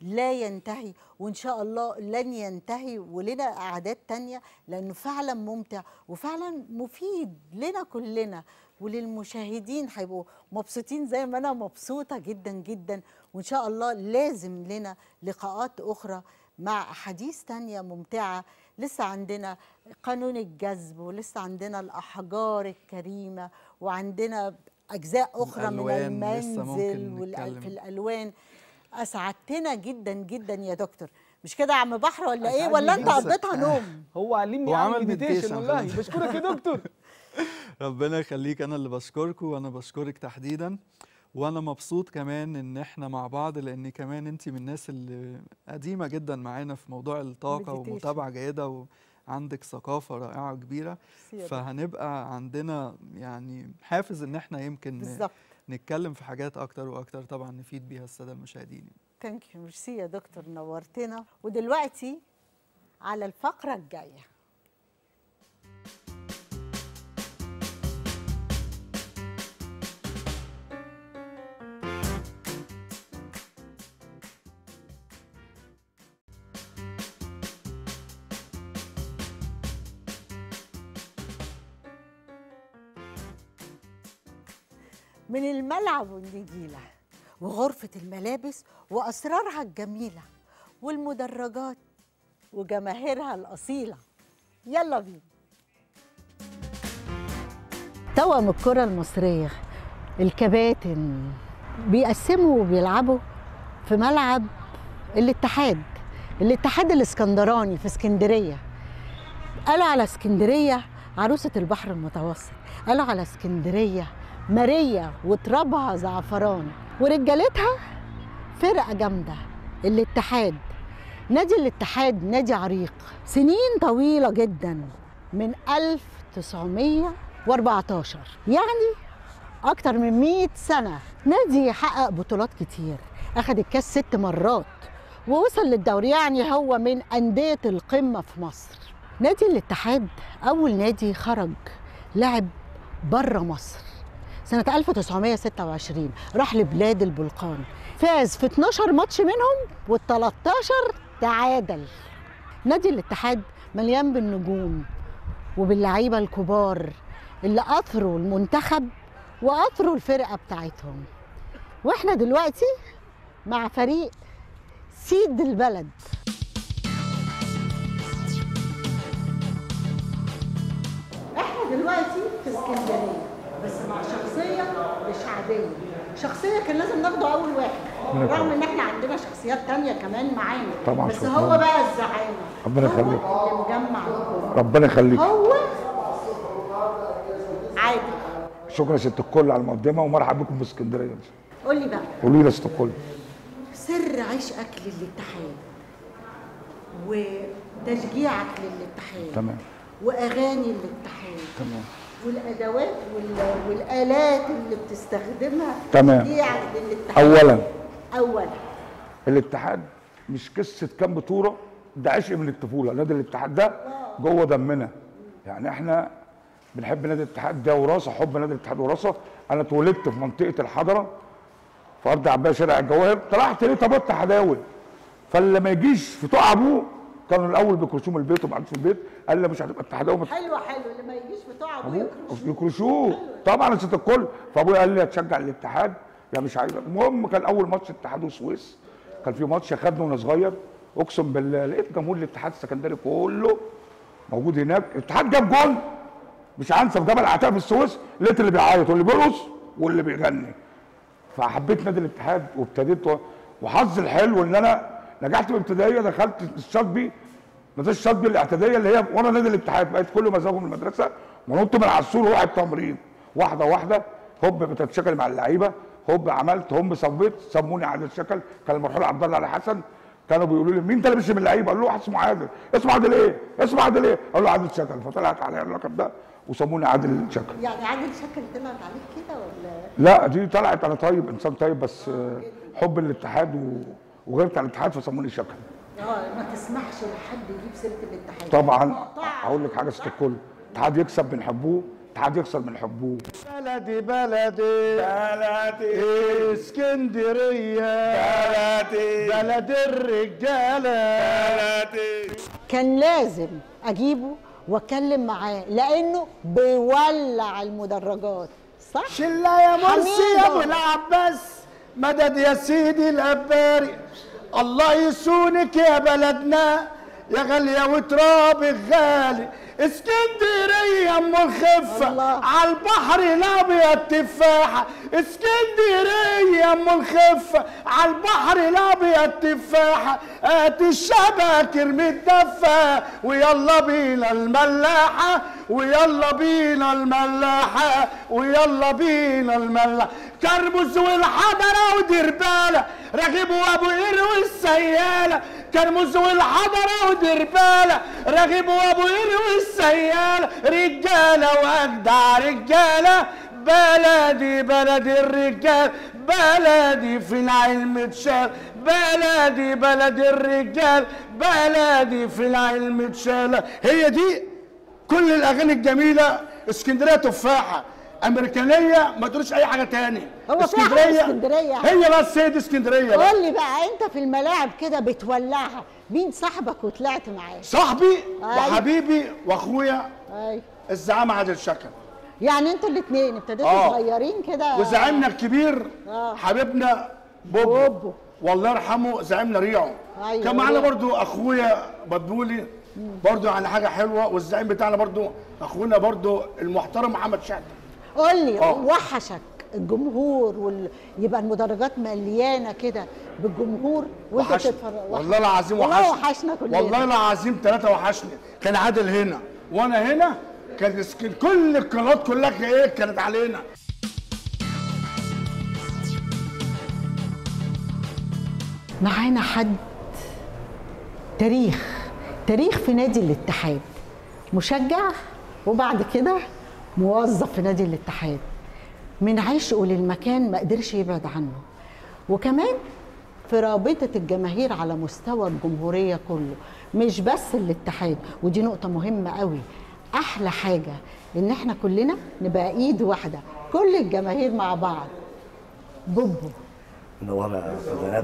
Speaker 1: لا ينتهي وان شاء الله لن ينتهي ولنا اعداد تانية لانه فعلا ممتع وفعلا مفيد لنا كلنا وللمشاهدين هيبقوا مبسوطين زي ما انا مبسوطه جدا جدا وان شاء الله لازم لنا لقاءات اخرى مع احاديث ثانيه ممتعه لسه عندنا قانون الجذب ولسه عندنا الاحجار الكريمه وعندنا اجزاء اخرى من المنزل في الالوان اسعدتنا جدا جدا يا دكتور مش كده يا عم بحر ولا ايه ولا انت قضيتها نوم هو علمني هو عمل ميديتيشن
Speaker 2: والله
Speaker 3: بشكرك يا دكتور [laughs]
Speaker 2: ربنا يخليك انا اللي بشكركم وانا بشكرك تحديدا وانا مبسوط كمان ان احنا مع بعض لان كمان انت من الناس اللي قديمه جدا معانا في موضوع الطاقه ومتابعه جيده وعندك ثقافه رائعه كبيره فهنبقى عندنا يعني حافز ان احنا يمكن بالزبط. نتكلم في حاجات اكتر واكتر طبعا نفيد بيها الساده المشاهدين
Speaker 1: ثانك يو ميرسي يا دكتور نورتنا ودلوقتي على الفقره الجايه من الملعب والنجيلة وغرفة الملابس وأسرارها الجميلة والمدرجات وجماهيرها الأصيلة يلا بينا توأم الكرة المصرية الكباتن بيقسموا وبيلعبوا في ملعب الاتحاد الاتحاد الاسكندراني في اسكندرية قالوا على اسكندرية عروسة البحر المتوسط قالوا على اسكندرية ماريا وترابها زعفران ورجالتها فرقه جامده الاتحاد نادي الاتحاد نادي عريق سنين طويله جدا من 1914 يعني اكتر من 100 سنه نادي حقق بطولات كتير اخد الكاس ست مرات ووصل للدوري يعني هو من انديه القمه في مصر نادي الاتحاد اول نادي خرج لعب بره مصر سنة 1926 راح لبلاد البلقان فاز في 12 ماتش منهم وال13 تعادل نادي الاتحاد مليان بالنجوم وباللعيبة الكبار اللي أثروا المنتخب وأثروا الفرقة بتاعتهم واحنا دلوقتي مع فريق سيد البلد احنا دلوقتي في اسكندريه شخصيه مش عاديه شخصيه كان لازم ناخده اول واحد نعم. رغم ان احنا عندنا شخصيات تانية كمان معانا طبعا بس هو بقى الزعيم ربنا يخليك هو اللي مجمع ربنا يخليك هو عادي
Speaker 4: شكرا يا ست الكل على المقدمه ومرحبا بكم في اسكندريه قول لي بقى قولي لي يا ست الكل
Speaker 1: سر عيش اكل الاتحاد وتشجيعك للاتحاد تمام واغاني الاتحاد تمام والادوات والالات اللي بتستخدمها تمام دي عند يعني الاتحاد اولا اولا
Speaker 4: الاتحاد مش قصه كام بطوله ده عشق من الطفوله نادي الاتحاد ده جوه دمنا يعني احنا بنحب نادي الاتحاد ده وراثه حب نادي الاتحاد وراثه انا اتولدت في منطقه الحضره في ارض عباس شارع الجواهر طلعت ليه طبطت حداوي فاللي ما يجيش في تقع ابوه كانوا الاول بيكرشوه من البيت وما في البيت قال لي مش هتبقى اتحاديه حلوه حلوه
Speaker 1: ما يجيش بتوع ابويا
Speaker 4: يكرشوه طبعا ست الكل فابويا قال لي هتشجع الاتحاد يا مش عايز المهم كان اول ماتش اتحاد وسويس كان في ماتش اخدنا وانا صغير اقسم بالله لقيت جمهور الاتحاد السكندري كله موجود هناك الاتحاد جاب جول مش هنسى في جبل عتاب في السويس لقيت اللي بيعيط واللي بيرقص واللي بيغني فحبيت نادي الاتحاد وابتديت وحظي الحلو ان انا نجحت في الابتدائيه دخلت الشطبي نادي الشطبي الاعتياديه اللي هي وانا نادي الاتحاد بقيت كل من المدرسه ونط من على السور واروح التمرين واحده واحده هوب بتتشكل مع اللعيبه هوب عملت هم صبيت سموني عادل شكل كان المرحوم عبد الله علي حسن كانوا بيقولوا لي مين انت لابس من اللعيبه؟ اقول له واحد اسمه عادل، اسمه عادل ايه؟ اسمه عادل ايه؟ اقول له عادل شكل فطلعت عليا اللقب ده وسموني عادل شكل.
Speaker 1: يعني عادل شكل طلعت عليك كده ولا؟
Speaker 4: لا دي طلعت انا طيب انسان طيب بس آه، حب الاتحاد و وغيرت على الاتحاد فسموني شكل
Speaker 1: اه ما تسمحش لحد يجيب سيره الاتحاد طبعا
Speaker 4: هقول لك حاجه ست الكل الاتحاد يكسب بنحبوه الاتحاد يكسر بنحبوه
Speaker 5: بلدي بلدي بلدي
Speaker 1: اسكندريه بلدي بلد الرجاله بلدي كان لازم اجيبه واتكلم معاه لانه بيولع المدرجات صح شله يا مرسي يا ابو العباس مدد يا سيدي الأباري الله يسونك
Speaker 5: يا بلدنا يا غالية وترابك غالي اسكندرية ام الخفة على البحر الابيض تفاحة اسكندرية ام الخفة على البحر الابيض تفاحة هات الشبكة ارمي الدفة ويلا بينا الملاحة ويلا بينا الملاحة ويلا بينا الملاحة كرمز والحضرة ودربالة رغيب وابو قير والسيالة كرمز والحضرة ودربالة رغيب وابو قير والسيالة رجالة واجدع رجالة بلدي بلدي الرجال بلدي في العلم تشال بلدي بلدي الرجال بلدي في العلم تشال هي دي كل الاغاني الجميله اسكندريه تفاحه امريكانيه ما تقولش اي حاجه تاني هو اسكندريه اسكندريه هي بس هي دي اسكندريه قول لي
Speaker 1: بقى انت في الملاعب كده بتولعها مين صاحبك وطلعت معاه صاحبي وحبيبي
Speaker 5: واخويا ايوه الزعيم عادل شكل يعني انتوا الاثنين
Speaker 1: ابتديتوا آه. صغيرين كده وزعيمنا الكبير أوه.
Speaker 5: حبيبنا بوبو, بوبو. والله يرحمه زعيمنا ريعه
Speaker 1: أيوة كان معانا برضو
Speaker 5: اخويا بدولي برضو على يعني حاجه حلوه والزعيم بتاعنا برضو اخونا برضو المحترم
Speaker 1: محمد شحت قول لي آه. وحشك الجمهور وال... يبقى المدرجات مليانه كده بالجمهور وانت وحش. والله العظيم وحشنا والله وحشنا كلنا والله
Speaker 5: العظيم ثلاثه وحشني كان عادل هنا وانا هنا كان كل القنوات كلها ايه كانت علينا
Speaker 1: معانا حد تاريخ تاريخ في نادي الاتحاد مشجع وبعد كده موظف في نادي الاتحاد من عشقه للمكان ما قدرش يبعد عنه وكمان في رابطة الجماهير على مستوى الجمهورية كله مش بس الاتحاد ودي نقطة مهمة قوي أحلى حاجة إن إحنا كلنا نبقى إيد واحدة كل الجماهير مع بعض بوبو
Speaker 6: منوره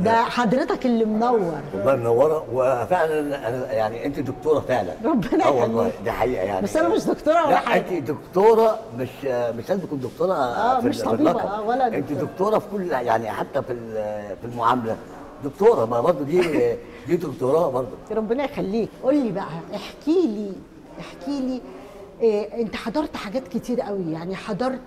Speaker 6: ده
Speaker 1: حضرتك اللي منور
Speaker 6: والله منوره وفعلا انا يعني انت دكتوره فعلا ربنا اه والله دي حقيقه يعني بس انا مش دكتوره ولا حاجه انت دكتوره مش مش لازم تكون دكتوره اه مش طبيبه اه ولا انت دكتوره في كل يعني حتى في في المعامله دكتوره ما برضه دي دي دكتوراه برضه ربنا يخليك قول لي بقى احكي لي
Speaker 1: احكي لي إيه انت حضرت حاجات كتير قوي يعني حضرت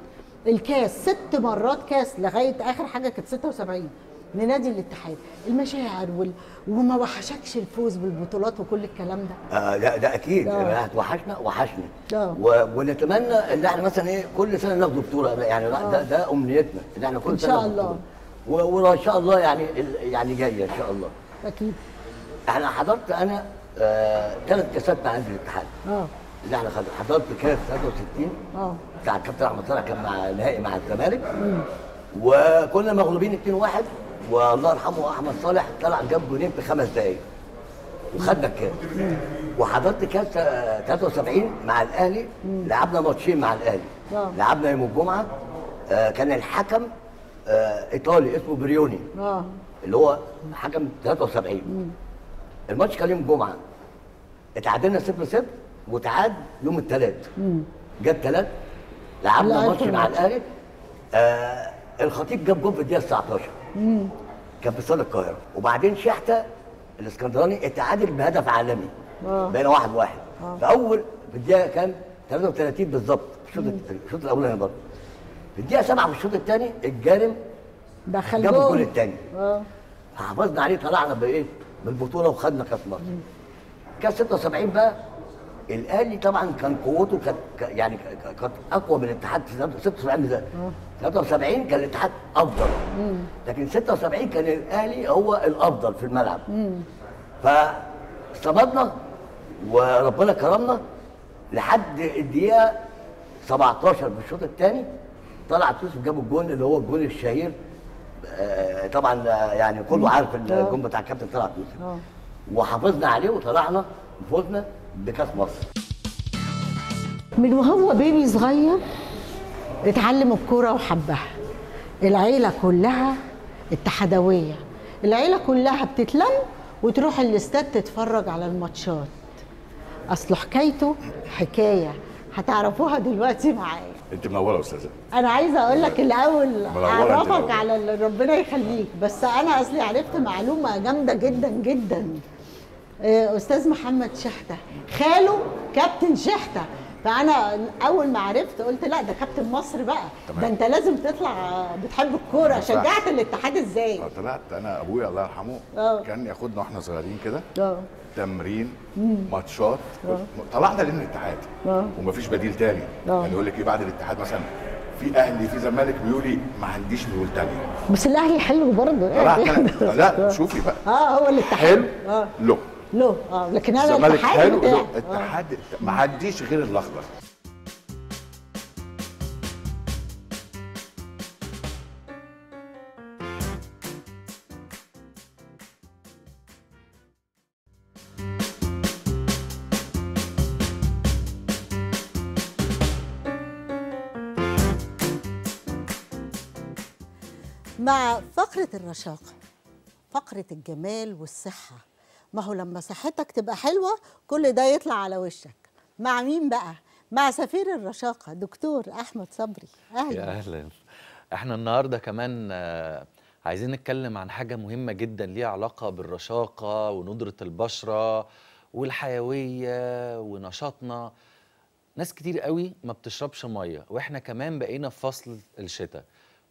Speaker 1: الكاس ست مرات كاس لغايه اخر حاجه كانت 76 لنادي الاتحاد المشاعر وال... وما وحشكش الفوز بالبطولات وكل الكلام ده
Speaker 6: آه لا ده اكيد ده. آه. وحشنا وحشنا آه. و... ونتمنى ان احنا مثلا ايه كل سنه ناخد بطوله يعني آه. ده ده امنيتنا ان احنا كل سنه ان شاء الله و... وان شاء الله يعني يعني جايه ان شاء الله اكيد احنا حضرت انا ثلاث آه كاسات مع نادي الاتحاد اه اللي احنا حضرت كاس 63 اه بتاع الكابتن احمد طلع كان مع نهائي مع الزمالك وكنا مغلوبين 2-1 والله يرحمه احمد صالح طلع جاب جونين في خمس دقائق وخدنا الكاس وحضرت كاس 73 مع الاهلي لعبنا ماتشين مع الاهلي لعبنا يوم الجمعه آه، كان الحكم آه، ايطالي اسمه بريوني اللي هو حكم 73 الماتش كان يوم الجمعه اتعادلنا 0 0 وتعاد يوم الثلاث جت ثلاث لعبنا ماتش مع الاهلي آه الخطيب جاب جول في الدقيقه 19 امم كان في استاد القاهره وبعدين شحته الاسكندراني اتعادل بهدف عالمي آه. بقينا واحد واحد آه. في اول في الدقيقه كام 33 بالظبط الشوط الشوط الاولاني برضه في الدقيقه 7 في الشوط الثاني الجارم
Speaker 1: دخل جاب الجول الثاني اه
Speaker 6: فحافظنا عليه طلعنا بايه بالبطوله وخدنا كاس مصر كاس 76 بقى الاهلي طبعا كان قوته كانت يعني كانت اقوى من الاتحاد في 76 ده 73 كان الاتحاد افضل لكن 76 كان الاهلي هو الافضل في الملعب فاستمدنا وربنا كرمنا لحد الدقيقه 17 في الشوط الثاني طلعت يوسف جاب الجون اللي هو الجون الشهير آه، طبعا يعني كله عارف آه. الجون بتاع الكابتن طلعت يوسف آه. وحافظنا عليه وطلعنا وفزنا بكاس مصر
Speaker 1: من وهو بيبي صغير اتعلم الكوره وحبها العيله كلها التحدوية العيله كلها بتتلم وتروح الاستاد تتفرج على الماتشات اصل حكايته حكايه هتعرفوها دلوقتي معايا
Speaker 5: انت منوره يا استاذه
Speaker 1: انا عايزه اقول لك الاول
Speaker 5: اعرفك
Speaker 1: على اللي ربنا يخليك بس انا اصلي عرفت معلومه جامده جدا جدا آه، استاذ محمد شحته خاله كابتن شحته فانا اول ما عرفت قلت لا ده كابتن مصر بقى تمام. ده انت لازم تطلع بتحب الكوره شجعت الاتحاد ازاي
Speaker 5: آه، طلعت انا ابويا الله يرحمه أوه. كان ياخدنا واحنا صغيرين كده آه. تمرين ماتشات طلعنا للاتحاد الاتحاد ومفيش بديل تاني أوه. يعني يقول لك ايه بعد الاتحاد مثلا في اهلي في زمالك بيقول لي ما عنديش ميول تانيه
Speaker 1: بس الاهلي حلو برضه طلعت [laughs] لا شوفي بقى اه هو الاتحاد حلو له له اه لكن انا الزمالك حلو له آه.
Speaker 5: الاتحاد ما عنديش غير الاخضر
Speaker 1: مع فقرة الرشاقة فقرة الجمال والصحة ما هو لما صحتك تبقى حلوه كل ده يطلع على وشك مع مين بقى مع سفير الرشاقه دكتور احمد صبري اهلا يا
Speaker 7: اهلا احنا النهارده كمان آه، عايزين نتكلم عن حاجه مهمه جدا ليها علاقه بالرشاقه وندره البشره والحيويه ونشاطنا ناس كتير قوي ما بتشربش ميه واحنا كمان بقينا في فصل الشتاء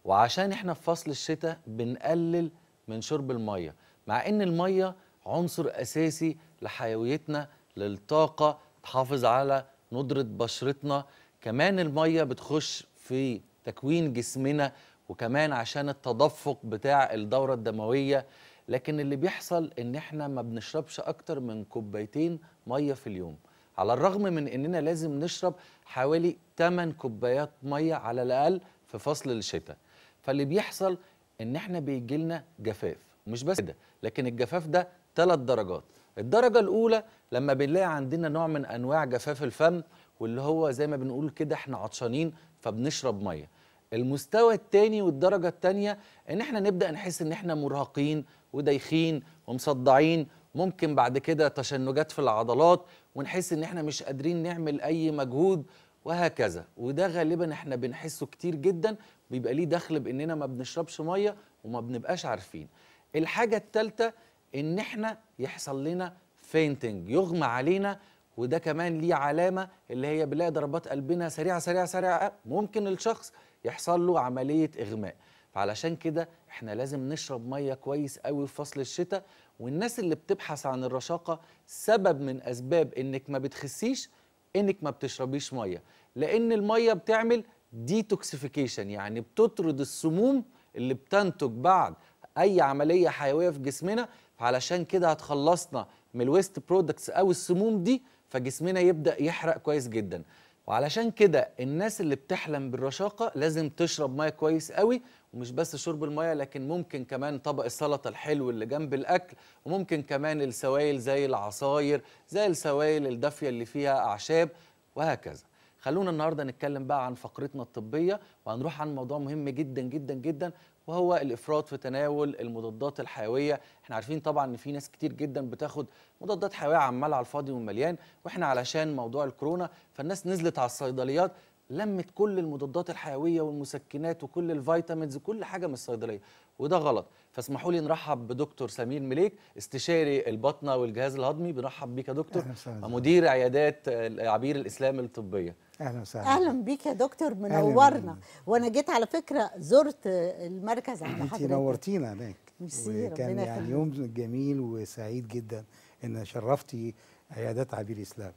Speaker 7: وعشان احنا في فصل الشتاء بنقلل من شرب الميه مع ان الميه عنصر اساسي لحيويتنا للطاقه تحافظ على ندره بشرتنا كمان الميه بتخش في تكوين جسمنا وكمان عشان التدفق بتاع الدوره الدمويه لكن اللي بيحصل ان احنا ما بنشربش اكتر من كوبايتين ميه في اليوم على الرغم من اننا لازم نشرب حوالي 8 كوبايات ميه على الاقل في فصل الشتاء فاللي بيحصل ان احنا بيجي لنا جفاف مش بس كده لكن الجفاف ده ثلاث درجات الدرجة الأولى لما بنلاقي عندنا نوع من أنواع جفاف الفم واللي هو زي ما بنقول كده احنا عطشانين فبنشرب مية المستوى الثاني والدرجة الثانية ان احنا نبدأ نحس ان احنا مرهقين ودايخين ومصدعين ممكن بعد كده تشنجات في العضلات ونحس ان احنا مش قادرين نعمل اي مجهود وهكذا وده غالبا احنا بنحسه كتير جدا بيبقى ليه دخل باننا ما بنشربش ميه وما بنبقاش عارفين الحاجه الثالثه ان احنا يحصل لنا فينتنج يغمى علينا وده كمان ليه علامه اللي هي بنلاقي ضربات قلبنا سريعه سريعه سريعه ممكن الشخص يحصل له عمليه اغماء فعلشان كده احنا لازم نشرب ميه كويس قوي في فصل الشتاء والناس اللي بتبحث عن الرشاقه سبب من اسباب انك ما بتخسيش انك ما بتشربيش ميه لان الميه بتعمل ديتوكسيفيكيشن يعني بتطرد السموم اللي بتنتج بعد اي عمليه حيويه في جسمنا فعلشان كده هتخلصنا من الويست برودكتس او السموم دي فجسمنا يبدا يحرق كويس جدا وعلشان كده الناس اللي بتحلم بالرشاقه لازم تشرب ميه كويس قوي ومش بس شرب الميه لكن ممكن كمان طبق السلطه الحلو اللي جنب الاكل وممكن كمان السوائل زي العصاير زي السوائل الدافيه اللي فيها اعشاب وهكذا خلونا النهارده نتكلم بقى عن فقرتنا الطبيه وهنروح عن موضوع مهم جدا جدا جدا وهو الافراط في تناول المضادات الحيويه احنا عارفين طبعا ان في ناس كتير جدا بتاخد مضادات حيويه عماله على الفاضي ومليان واحنا علشان موضوع الكورونا فالناس نزلت على الصيدليات لمت كل المضادات الحيويه والمسكنات وكل الفيتامينز وكل حاجه من الصيدليه وده غلط فاسمحوا لي نرحب بدكتور سمير مليك استشاري البطنه والجهاز الهضمي بنرحب بيك يا دكتور مدير عيادات عبير الاسلام الطبيه اهلا وسهلا
Speaker 1: اهلا بيك يا دكتور منورنا وانا جيت على فكره زرت المركز عند حضرتك نورتينا
Speaker 8: هناك وكان يعني يوم جميل وسعيد جدا ان شرفتي عيادات عبير الاسلام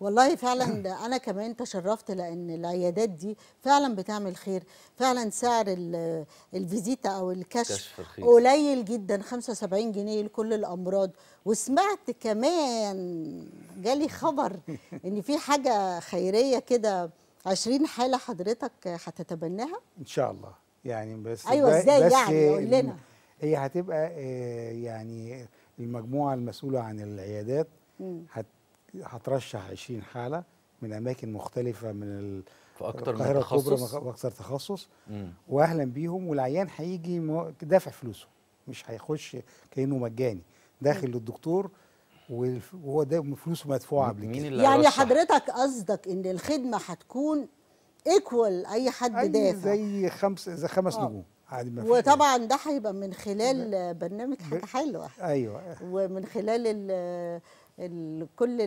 Speaker 1: والله فعلا انا كمان تشرفت لان العيادات دي فعلا بتعمل خير فعلا سعر الفيزيتا او الكشف قليل جدا 75 جنيه لكل الامراض وسمعت كمان جالي خبر [laughs] ان في حاجه خيريه كده 20 حاله حضرتك هتتبناها
Speaker 8: ان شاء الله يعني بس ايوه ازاي يعني قول لنا هي هتبقى آه، يعني المجموعه المسؤوله عن العيادات هت هترشح 20 حاله من اماكن مختلفه من
Speaker 7: فاكتر من تخصص
Speaker 8: واكثر تخصص واهلا بيهم والعيان هيجي دافع فلوسه مش هيخش كانه مجاني داخل للدكتور وهو ده فلوسه مدفوعه قبل كده يعني
Speaker 1: حضرتك قصدك ان الخدمه هتكون ايكوال اي حد أي دافع
Speaker 8: زي خمس زي خمس آه. نجوم عادي ما
Speaker 1: وطبعا ده هيبقى من خلال برنامج حاجه حلوه ايوه ومن خلال كل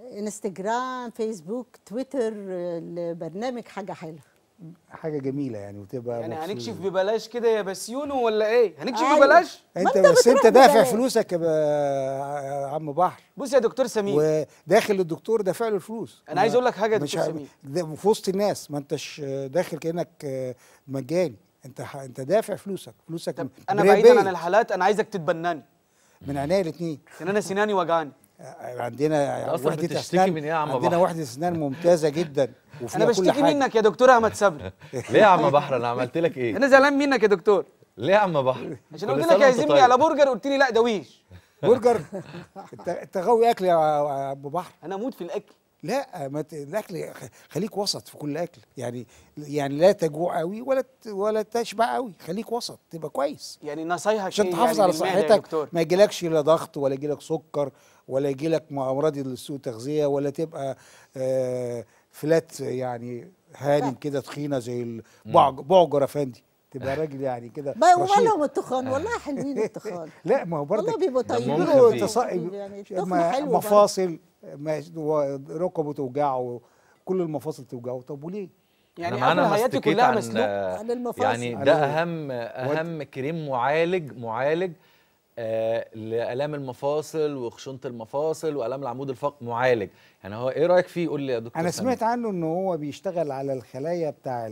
Speaker 1: الانستجرام فيسبوك تويتر البرنامج حاجه حلوه
Speaker 8: حاجه جميله يعني وتبقى يعني مبسوط. هنكشف
Speaker 3: ببلاش كده يا بسيونو ولا ايه هنكشف أيوة. ببلاش انت بس انت دافع
Speaker 8: فلوسك يا عم بحر بص يا دكتور
Speaker 3: سمير
Speaker 8: وداخل الدكتور دافع له فلوس انا عايز اقول لك حاجه يا دكتور سمير في وسط الناس ما انتش داخل كانك آه، مجاني انت انت دافع فلوسك فلوسك انا بعيدا عن
Speaker 3: الحالات انا عايزك تتبناني من عينيا الاثنين عشان انا سناني وجعاني آه، عندنا يعني اصلا بتشتكي من ايه يا عم عندنا وحده
Speaker 8: اسنان ممتازه جدا [laughs] وفيها انا بشتكي منك
Speaker 3: يا دكتور احمد صبري [laughs] ليه يا عم بحر انا عملت لك ايه انا زعلان منك يا دكتور
Speaker 7: ليه يا عم بحر عشان قلت لك عايزني طيب. على
Speaker 3: برجر قلت لي لا ده ويش [laughs] برجر
Speaker 8: انت غاوي اكل يا ابو بحر انا اموت في الاكل لا ما ت... الاكل خليك وسط في كل اكل يعني يعني لا تجوع قوي ولا ت... ولا تشبع قوي خليك وسط
Speaker 3: تبقى كويس يعني نصايحك عشان إيه؟ تحافظ يعني على صحتك
Speaker 8: ما يجيلكش لا ضغط ولا يجيلك سكر ولا يجي لك امراض للسوء تغذيه ولا تبقى آه، فلات يعني هانم كده تخينه زي بعجر افندي تبقى آه. راجل يعني كده ما ومالهم التخان آه. والله حلوين [laughs] التخان لا ما هو برضه والله بيبقوا طيبين تصائب يعني, يعني حلو مفاصل ركبه توجعه كل المفاصل توجعه طب وليه؟ يعني انا معانا حياتي كلها عن المفاصل يعني ده اهم
Speaker 7: اهم كريم معالج معالج آه، لالام المفاصل وخشونه المفاصل والام العمود الفقري معالج يعني هو ايه رايك فيه قول لي يا دكتور انا سمعت
Speaker 8: سامي. عنه ان هو بيشتغل على الخلايا بتاع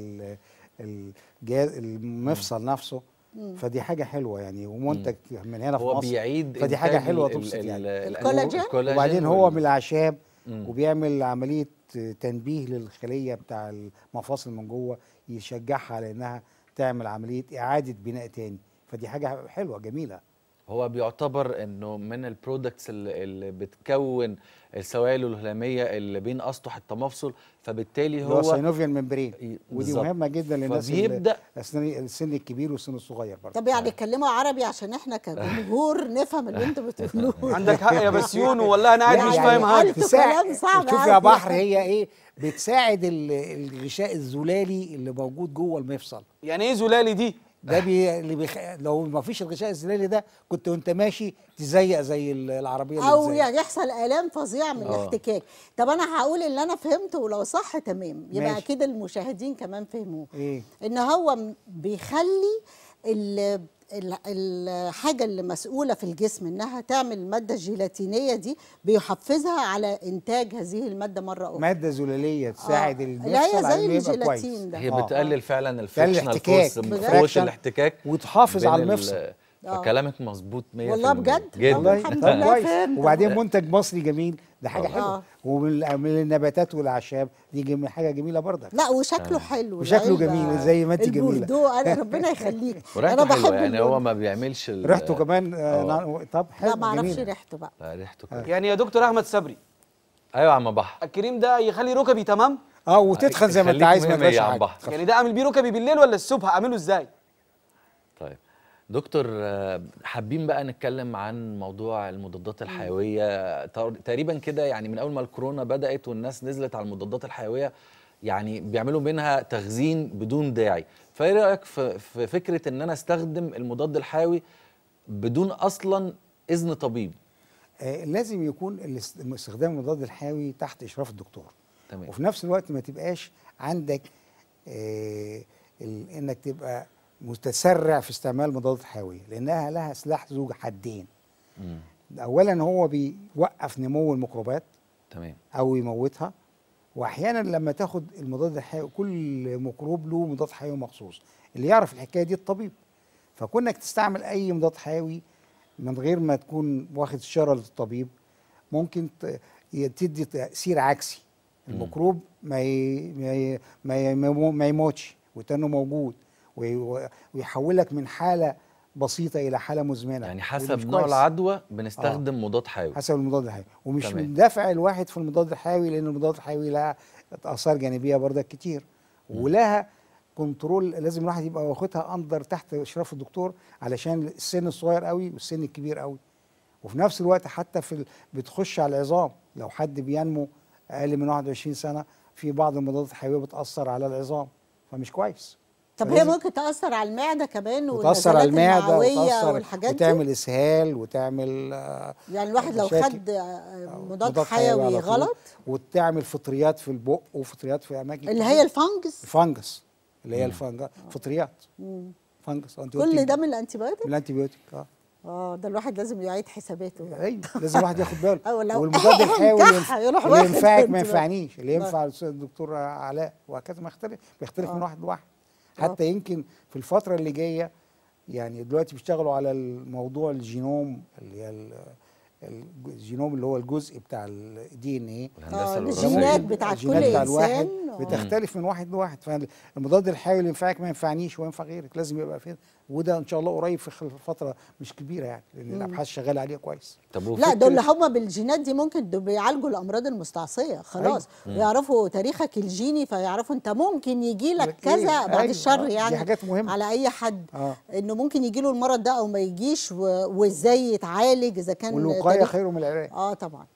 Speaker 8: الجهاز المفصل مم. نفسه مم. فدي حاجه حلوه يعني ومنتج من هنا في هو مصر بيعيد فدي حاجه حلوه تبسط يعني الكولاجين وبعدين هو من الاعشاب وبيعمل عمليه تنبيه للخليه بتاع المفاصل من جوه يشجعها على انها تعمل عمليه اعاده بناء تاني فدي حاجه حلوه جميله
Speaker 7: هو بيعتبر انه من البرودكتس اللي بتكون السوائل الهلاميه اللي بين اسطح التمفصل فبالتالي هو سينوفيال
Speaker 8: ممبرين ودي مهمه جدا للناس فبيبدا السن الكبير والسن الصغير
Speaker 1: برضه طب يعني اتكلموا عربي عشان احنا كجمهور نفهم اللي انتوا بتقولوه [laughs] عندك حق يا بسيون والله انا قاعد مش يعني فاهم حاجه كلام شوف يا بحر هي ايه بتساعد
Speaker 8: الغشاء الزلالي اللي موجود جوه المفصل يعني ايه زلالي دي ده بي اللي بيخ... لو ما فيش الغشاء الزلالي ده كنت وانت ماشي تزيق زي العربيه اللي او
Speaker 1: يعني يحصل الام فظيع من أوه. الاحتكاك طب انا هقول اللي انا فهمته ولو صح تمام يبقى ماشي. اكيد المشاهدين كمان فهموه إيه؟ ان هو بيخلي الحاجه اللي مسؤوله في الجسم انها تعمل الماده الجيلاتينيه دي بيحفزها على انتاج هذه الماده مره اخرى
Speaker 8: ماده زلاليه آه، تساعد آه. الجسم لا هي زي الجيلاتين
Speaker 7: ده هي آه. بتقلل فعلا الفريكشنال فورس الاحتكاك وتحافظ على المفصل آه. فكلامك مظبوط 100% والله بجد جدا والله الحمد طيب. لله كويس وبعدين
Speaker 8: منتج مصري جميل ده حاجه آه. حلوه آه. ومن النباتات والاعشاب دي جميل حاجه جميله
Speaker 1: برضه لا وشكله آه. حلو وشكله جميل زي ما انت جميله البردو انا ربنا يخليك
Speaker 8: [laughs] انا بحب يعني هو ما
Speaker 7: بيعملش ريحته كمان آه, آه.
Speaker 8: نعم. طب حلو لا ما اعرفش
Speaker 1: ريحته بقى
Speaker 3: لا ريحته آه. يعني يا دكتور احمد صبري ايوه يا عم بحر الكريم ده يخلي ركبي تمام اه وتتخن زي ما انت عايز ما يعني ده اعمل بيه ركبي بالليل ولا الصبح اعمله ازاي
Speaker 7: طيب دكتور آه، حابين بقى نتكلم عن موضوع المضادات الحيويه تقريبا كده يعني من اول ما الكورونا بدات والناس نزلت على المضادات الحيويه يعني بيعملوا منها تخزين بدون داعي فايه رايك في فكره ان انا استخدم المضاد الحيوي بدون اصلا اذن طبيب
Speaker 8: آه، لازم يكون استخدام المضاد الحيوي تحت اشراف الدكتور تمام. وفي نفس الوقت ما تبقاش عندك آه، انك تبقى متسرع في استعمال مضادات الحيويه لانها لها سلاح ذو حدين مم. اولا هو بيوقف نمو الميكروبات تمام او يموتها واحيانا لما تاخد المضاد الحيوي كل ميكروب له مضاد حيوي مخصوص اللي يعرف الحكايه دي الطبيب فكونك تستعمل اي مضاد حيوي من غير ما تكون واخد شاره للطبيب ممكن تدي تاثير عكسي الميكروب ما ي... ما ي... ما, ي... ما يموتش وتنه موجود ويحولك من حاله بسيطه الى حاله مزمنه يعني حسب نوع العدوى
Speaker 7: بنستخدم آه. مضاد حيوي
Speaker 8: حسب المضاد الحيوي ومش تمام. دافع الواحد في المضاد الحيوي لان المضاد الحيوي لها اثار جانبيه بردك كتير ولها كنترول لازم الواحد يبقى واخدها اندر تحت اشراف الدكتور علشان السن الصغير قوي والسن الكبير قوي وفي نفس الوقت حتى في بتخش على العظام لو حد بينمو اقل من 21 سنه في بعض المضادات الحيويه بتاثر على العظام فمش كويس
Speaker 1: طب هي ممكن تاثر على المعده كمان وتاثر على المعده وتاثر والحاجات وتعمل
Speaker 8: دي؟ اسهال وتعمل آه، يعني الواحد لو خد
Speaker 1: آه، آه، مضاد حيوي غلط
Speaker 8: وتعمل فطريات في البق وفطريات في اماكن اللي هي الفانجس الفانجس اللي هي الفنجس فطريات مم. فنجس كل ده
Speaker 1: من الانتيبيوتيك من الانتيبيوتيك اه اه ده الواحد لازم يعيد حساباته يعني. ايوه لازم الواحد ياخد باله [laughs] والمضاد [laughs] الحيوي اللي ينفعك ما ينفعنيش اللي ينفع
Speaker 8: الدكتور علاء وهكذا ما يختلف بيختلف من واحد لواحد حتى آه. يمكن في الفتره اللي جايه يعني دلوقتي بيشتغلوا على الموضوع الجينوم اللي هي الجينوم اللي هو الجزء بتاع الدي ان ايه الجينات بتاعت كل انسان بتختلف من واحد لواحد فالمضاد الحيوي اللي ينفعك ما ينفعنيش وينفع غيرك لازم يبقى فين وده ان شاء
Speaker 1: الله قريب في فتره مش كبيره يعني لان الابحاث شغاله عليها كويس طب لا دول اللي هم بالجينات دي ممكن بيعالجوا الامراض المستعصيه أيوة. خلاص أيوة. ويعرفوا تاريخك الجيني فيعرفوا انت ممكن يجي لك إيه؟ كذا أيوة. بعد الشر يعني دي حاجات مهمة. على اي حد آه. انه ممكن يجي له المرض ده او ما يجيش وازاي يتعالج اذا كان والوقايه خير من العلاج اه طبعا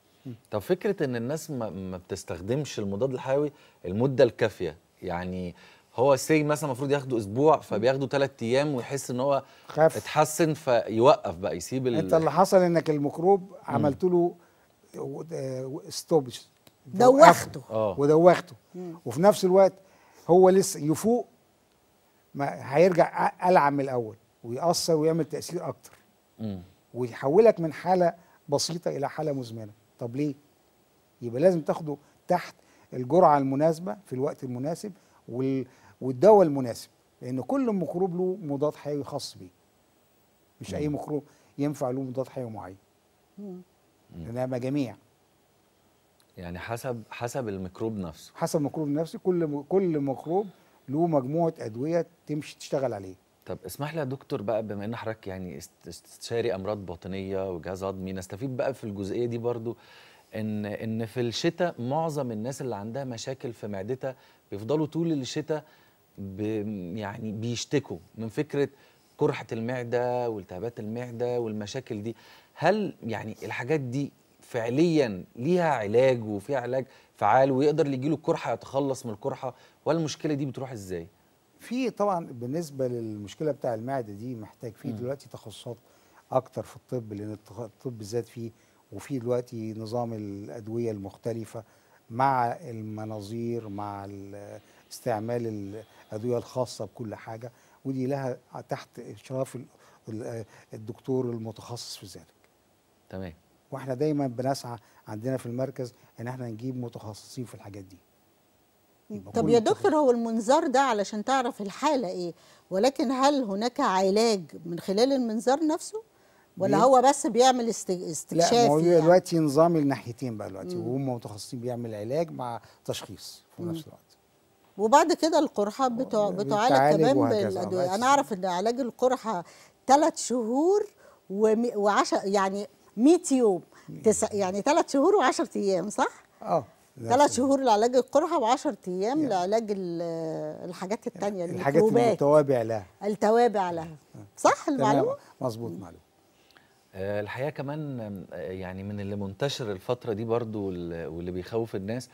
Speaker 7: طب فكره ان الناس ما, بتستخدمش المضاد الحيوي المده الكافيه يعني هو سي مثلا المفروض ياخده اسبوع فبياخده ثلاث ايام ويحس ان هو خاف. اتحسن فيوقف بقى يسيب انت اللي
Speaker 8: حصل انك الميكروب عملت له ستوبش دوخته
Speaker 7: آه. ودوخته
Speaker 8: وفي نفس الوقت هو لسه يفوق ما هيرجع العب من الاول ويأثر ويعمل تأثير اكتر مم. ويحولك من حاله بسيطه الى حاله مزمنه طب ليه يبقى لازم تاخده تحت الجرعه المناسبه في الوقت المناسب وال... والدواء المناسب لان كل ميكروب له مضاد حيوي خاص بيه مش مم. اي ميكروب ينفع له مضاد حيوي معين إنما جميع
Speaker 7: يعني حسب حسب الميكروب نفسه
Speaker 8: حسب الميكروب نفسه كل كل ميكروب له مجموعه ادويه تمشي تشتغل عليه
Speaker 7: طب اسمح لي يا دكتور بقى بما ان حضرتك يعني استشاري امراض باطنيه وجهاز هضمي نستفيد بقى في الجزئيه دي برضو ان ان في الشتاء معظم الناس اللي عندها مشاكل في معدتها بيفضلوا طول الشتاء يعني بيشتكوا من فكره قرحه المعده والتهابات المعده والمشاكل دي هل يعني الحاجات دي فعليا ليها علاج وفيها علاج فعال ويقدر يجي له القرحه يتخلص من القرحه والمشكله دي بتروح ازاي؟
Speaker 8: في طبعا بالنسبه للمشكله بتاع المعده دي محتاج في دلوقتي تخصصات اكتر في الطب لان الطب بالذات فيه وفي دلوقتي نظام الادويه المختلفه مع المناظير مع استعمال الادويه الخاصه بكل حاجه ودي لها تحت اشراف الدكتور المتخصص في ذلك تمام واحنا دايما بنسعى عندنا في المركز ان احنا نجيب متخصصين في الحاجات دي
Speaker 7: طب يا
Speaker 1: دكتور هو المنظار ده علشان تعرف الحاله ايه ولكن هل هناك علاج من خلال المنظار نفسه ولا هو بس بيعمل استكشاف لا ما هو يعني.
Speaker 8: دلوقتي نظام الناحيتين بقى دلوقتي وهم متخصصين بيعمل علاج مع تشخيص
Speaker 1: في نفس الوقت وبعد كده القرحه آه، بتوع بتعالج كمان بالادويه انا اعرف ان علاج القرحه ثلاث شهور و10 يعني 100 يوم تس... يعني ثلاث شهور و10 ايام صح؟
Speaker 3: اه ثلاث
Speaker 1: شهور لعلاج القرحه و10 ايام لعلاج الحاجات الثانيه اللي يعني الحاجات اللي
Speaker 7: التوابع لها
Speaker 1: التوابع لها آه. صح المعلومه؟
Speaker 7: مظبوط معلومه آه، الحقيقه كمان آه، يعني من اللي منتشر الفتره دي برضو واللي بيخوف الناس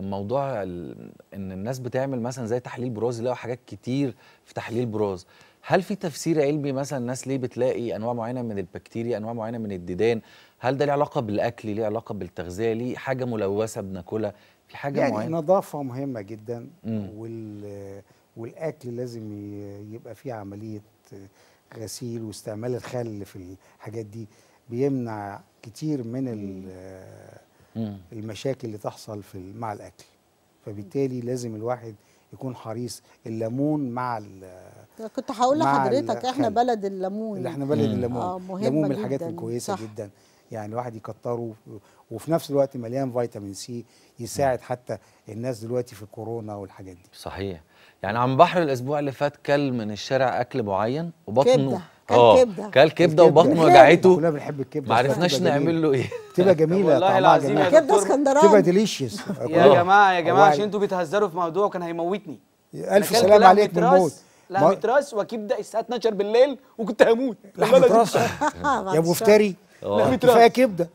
Speaker 7: موضوع ان الناس بتعمل مثلا زي تحليل براز يلاقوا حاجات كتير في تحليل براز هل في تفسير علمي مثلا الناس ليه بتلاقي انواع معينه من البكتيريا انواع معينه من الديدان هل ده ليه علاقه بالاكل ليه علاقه بالتغذيه ليه حاجه ملوثه بناكلها في حاجه يعني معينه
Speaker 8: النظافه مهمه جدا وال والاكل لازم يبقى فيه عمليه غسيل واستعمال الخل في الحاجات دي بيمنع كتير من المشاكل اللي تحصل في مع الاكل فبالتالي لازم الواحد يكون حريص الليمون مع
Speaker 1: كنت هقول لحضرتك احنا بلد الليمون احنا بلد الليمون آه، الليمون من الحاجات الكويسه جدا
Speaker 8: يعني الواحد يكتره وفي نفس الوقت مليان فيتامين سي يساعد حتى الناس دلوقتي في كورونا
Speaker 7: والحاجات دي صحيح يعني عم بحر الاسبوع اللي فات كل من الشارع اكل معين وبطنه اه كبده كل كبده وبطنه وجعته
Speaker 8: كلنا بنحب الكبده ما عرفناش نعمل
Speaker 7: له ايه تبقى
Speaker 8: جميله والله العظيم يا كبده اسكندراني تبقى ديليشيس [laughs] يا جماعه يا آه. جماعه عشان
Speaker 3: انتوا بتهزروا في موضوع كان هيموتني الف سلام عليك من الموت لا متراس وكبده الساعه 12 بالليل وكنت هموت لحمه راس [laughs] يا ابو افتري آه. راس كفايه
Speaker 8: كبده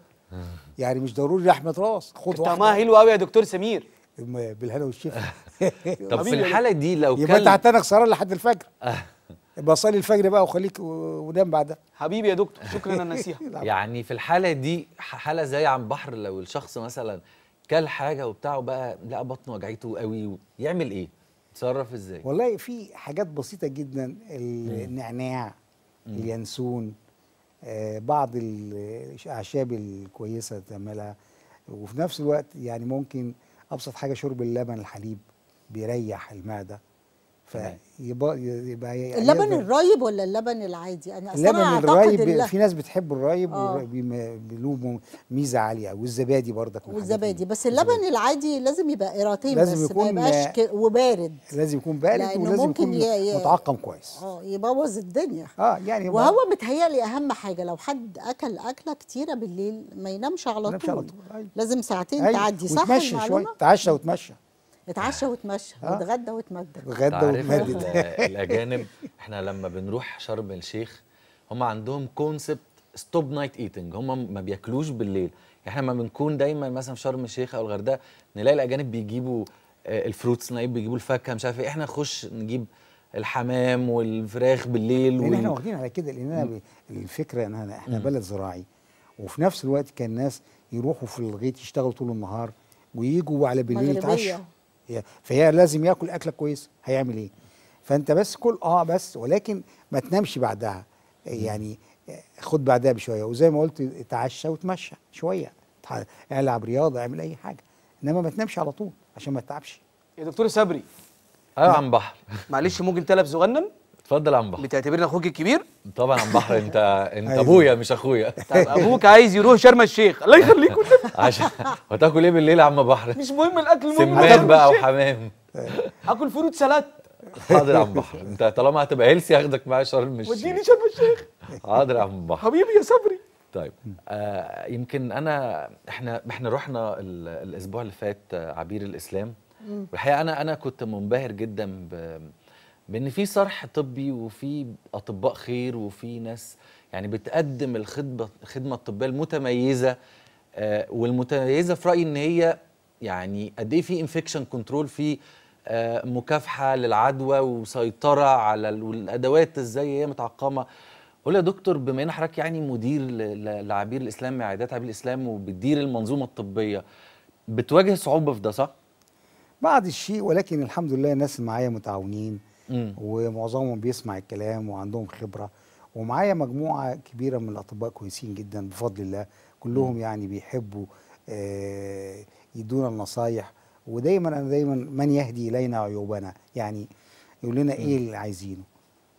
Speaker 8: يعني مش ضروري لحمه راس خد طعمها
Speaker 3: حلو قوي يا دكتور سمير بالهنا والشفا
Speaker 7: [laughs] طب [laughs] في الحاله دي لو كان يبقى انت
Speaker 8: هتنك سهران لحد الفجر [laughs] يبقى صلي الفجر بقى وخليك ونام بعدها
Speaker 7: حبيبي يا دكتور شكرا انا النصيحه يعني في الحاله دي حاله زي عن بحر لو الشخص مثلا كل حاجه وبتاع بقى لا بطنه وجعته قوي يعمل ايه يتصرف ازاي
Speaker 8: والله في حاجات بسيطه جدا النعناع اليانسون آه، بعض الاعشاب الكويسه تعملها وفي نفس الوقت يعني ممكن ابسط حاجه شرب اللبن الحليب بيريح المعده فيبقى يبقى يعني اللبن
Speaker 1: الرايب ولا اللبن العادي انا اللبن أنا الرايب اللبن. في ناس
Speaker 8: بتحب الرايب له آه. ميزه عاليه والزبادي برضك
Speaker 1: والزبادي بس اللبن الزبادي. العادي لازم يبقى قيراتين بس ما يبقاش وبارد
Speaker 8: لازم يكون بارد ولازم يكون ي... متعقم كويس
Speaker 1: اه يبوظ الدنيا اه يعني وهو متهيألي اهم حاجه لو حد اكل اكله كتيره بالليل ما ينامش على طول, على طول. أيوة. لازم ساعتين أيوة. تعدي صح وتمشي شويه
Speaker 8: تعشى وتمشى
Speaker 1: اتعشى واتمشى واتغدى آه. وتمدى اتغدى وتمدى آه، [laughs] الاجانب
Speaker 7: احنا لما بنروح شرم الشيخ هم عندهم كونسبت ستوب نايت ايتنج هم ما بياكلوش بالليل يعني احنا ما بنكون دايما مثلا في شرم الشيخ او الغردقه نلاقي الاجانب بيجيبوا آه، الفروتس نايب بيجيبوا الفاكهه مش عارف ايه احنا نخش نجيب الحمام والفراخ بالليل لان وال... احنا واخدين
Speaker 8: على كده لان ب... الفكره ان احنا مم. بلد زراعي وفي نفس الوقت كان الناس يروحوا في الغيط يشتغلوا طول النهار ويجوا على بالليل يتعشوا فهي لازم ياكل اكله كويسه هيعمل ايه فانت بس كل اه بس ولكن ما تنامش بعدها يعني آه، خد بعدها بشويه وزي ما قلت اتعشى وتمشى شويه العب رياضه اعمل اي حاجه انما ما تنامش على طول عشان ما تتعبش
Speaker 3: يا دكتور صبري
Speaker 7: ايوه عم بحر معلش ممكن تلبس صغنن اتفضل يا عم بحر بتعتبرني اخوك الكبير؟ طبعا يا عم بحر انت [laughs] انت ابويا مش اخويا طب ابوك عايز يروح شرم الشيخ الله يخليك [laughs] عشان وتاكل ايه بالليل يا عم بحر؟ مش
Speaker 3: مهم الاكل المهم سمان بقى
Speaker 7: وحمام
Speaker 3: اكل فروت سلات
Speaker 7: حاضر يا عم بحر انت طالما هتبقى هيلسي هاخدك معايا شرم الشيخ وديني
Speaker 3: شرم الشيخ
Speaker 7: حاضر يا عم بحر حبيبي يا صبري طيب آه يمكن انا احنا احنا رحنا الاسبوع اللي فات آه، عبير الاسلام والحقيقه انا انا كنت منبهر جدا ب بان في صرح طبي وفي اطباء خير وفي ناس يعني بتقدم الخدمه الخدمه الطبيه المتميزه آه، والمتميزه في رايي ان هي يعني قد ايه في انفكشن كنترول في آه، مكافحه للعدوى وسيطره على الادوات ازاي هي متعقمه قول يا دكتور بما ان حضرتك يعني مدير لعبير الاسلام عيادات عبير الاسلام وبتدير المنظومه الطبيه بتواجه صعوبه في ده صح؟
Speaker 8: بعض الشيء ولكن الحمد لله الناس معايا متعاونين ومعظمهم بيسمع الكلام وعندهم خبره ومعايا مجموعه كبيره من الاطباء كويسين جدا بفضل الله كلهم م. يعني بيحبوا آه، يدونا النصايح ودايما انا دايما من يهدي الينا عيوبنا يعني يقول لنا ايه اللي عايزينه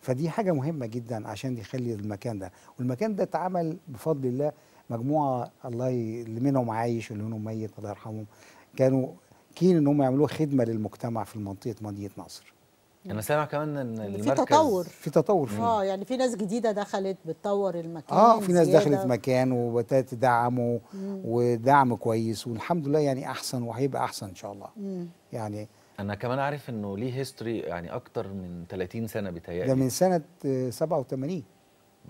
Speaker 8: فدي حاجه مهمه جدا عشان يخلي المكان ده والمكان ده اتعمل بفضل الله مجموعه الله ي... اللي منهم عايش واللي منهم ميت الله يرحمهم كانوا كين ان هم يعملوها خدمه للمجتمع في منطقه
Speaker 7: مدينه نصر انا سامع كمان ان يعني في تطور
Speaker 8: في تطور فيه اه
Speaker 7: يعني في ناس
Speaker 1: جديده دخلت بتطور المكان اه في ناس دخلت
Speaker 8: مكان وبدات تدعمه ودعم كويس والحمد لله يعني احسن وهيبقى احسن ان شاء الله مم. يعني
Speaker 7: انا كمان عارف انه ليه هيستوري يعني اكتر من 30 سنه بيتهيألي ده من
Speaker 8: سنه 87 آه،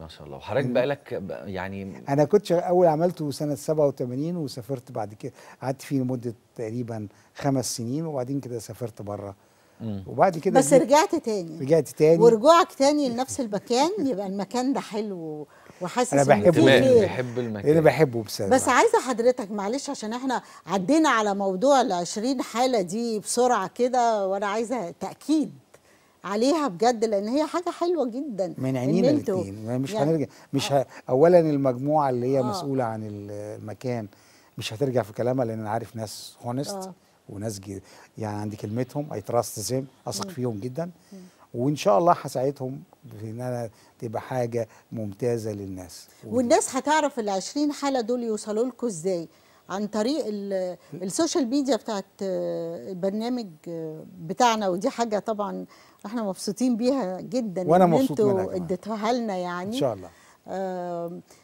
Speaker 7: ما شاء الله وحضرتك بقالك يعني انا
Speaker 8: كنت اول عملته سنه 87 وسافرت بعد كده قعدت فيه لمده تقريبا خمس سنين وبعدين كده سافرت بره وبعد كده بس رجعت تاني رجعت تاني
Speaker 1: ورجوعك تاني لنفس المكان يبقى المكان ده حلو وحاسس انا بحبه بحب
Speaker 8: المكان انا بحبه بسرعه بس
Speaker 1: عايزه حضرتك معلش عشان احنا عدينا على موضوع ال 20 حاله دي بسرعه كده وانا عايزه تاكيد عليها بجد لان هي حاجه حلوه جدا من عينينا الاثنين مش يعني هنرجع
Speaker 8: مش آه. ه... اولا المجموعه اللي هي آه. مسؤوله عن المكان مش هترجع في كلامها لان انا عارف ناس هونست آه. وناس يعني عندي كلمتهم اي تراست زيم اثق فيهم جدا وان شاء الله هساعدهم في ان انا تبقى حاجه ممتازه للناس
Speaker 1: والناس هتعرف ال 20 حاله دول يوصلوا لكم ازاي؟ عن طريق السوشيال ميديا بتاعت البرنامج بتاعنا ودي حاجه طبعا احنا مبسوطين بيها جدا وانا مبسوط انتوا اديتوها لنا يعني ان شاء الله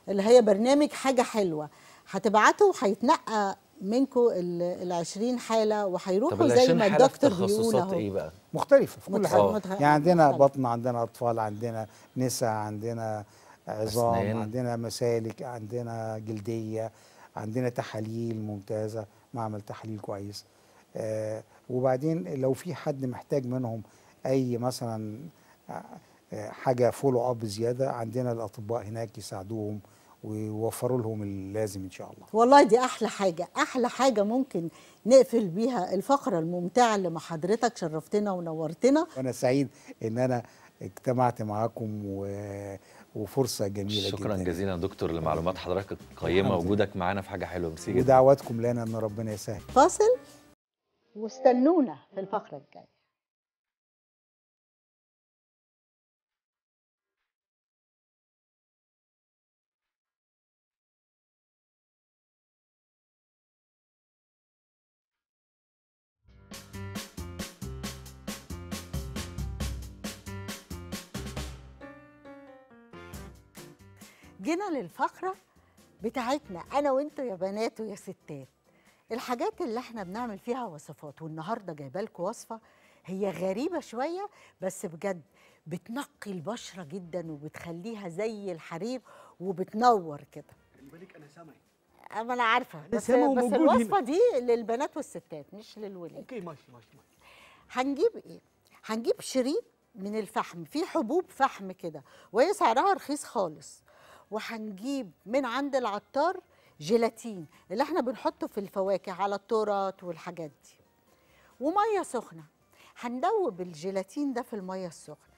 Speaker 1: اللي هي برنامج حاجه حلوه هتبعته وهيتنقى منكم ال 20 حاله وهيروحوا زي ما الدكتور بيقول اهو ايه
Speaker 8: بقى؟ مختلفه في كل حاجه يعني عندنا بطن عندنا اطفال عندنا نساء عندنا عظام عندنا مسالك عندنا جلديه عندنا تحاليل ممتازه معمل تحليل كويس آه وبعدين لو في حد محتاج منهم اي مثلا آه، آه، حاجه فولو اب زياده عندنا الاطباء هناك يساعدوهم ويوفروا لهم اللازم ان شاء الله
Speaker 1: والله دي احلى حاجه احلى حاجه ممكن نقفل بيها الفقره الممتعه اللي مع حضرتك شرفتنا ونورتنا
Speaker 8: وانا سعيد ان انا اجتمعت معاكم و...
Speaker 7: وفرصه جميله شكرا جدا شكرا جزيلا دكتور لمعلومات حضرتك القيمه وجودك معانا في حاجه حلوه ميرسي
Speaker 8: ودعواتكم لنا ان ربنا يسهل
Speaker 1: فاصل واستنونا في الفقره الجايه جينا للفقرة بتاعتنا أنا وأنتوا يا بنات ويا ستات الحاجات اللي احنا بنعمل فيها وصفات والنهارده جايبه لكم وصفه هي غريبه شويه بس بجد بتنقي البشره جدا وبتخليها زي الحرير وبتنور كده
Speaker 3: خلي بالك انا سامع اما أه، انا عارفه بس, بس الوصفه
Speaker 1: دي للبنات والستات مش للولاد اوكي ماشي ماشي ماشي هنجيب ايه هنجيب شريط من الفحم في حبوب فحم كده وهي سعرها رخيص خالص وهنجيب من عند العطار جيلاتين اللي احنا بنحطه في الفواكه على التورات والحاجات دي وميه سخنه هندوب الجيلاتين ده في الميه السخنه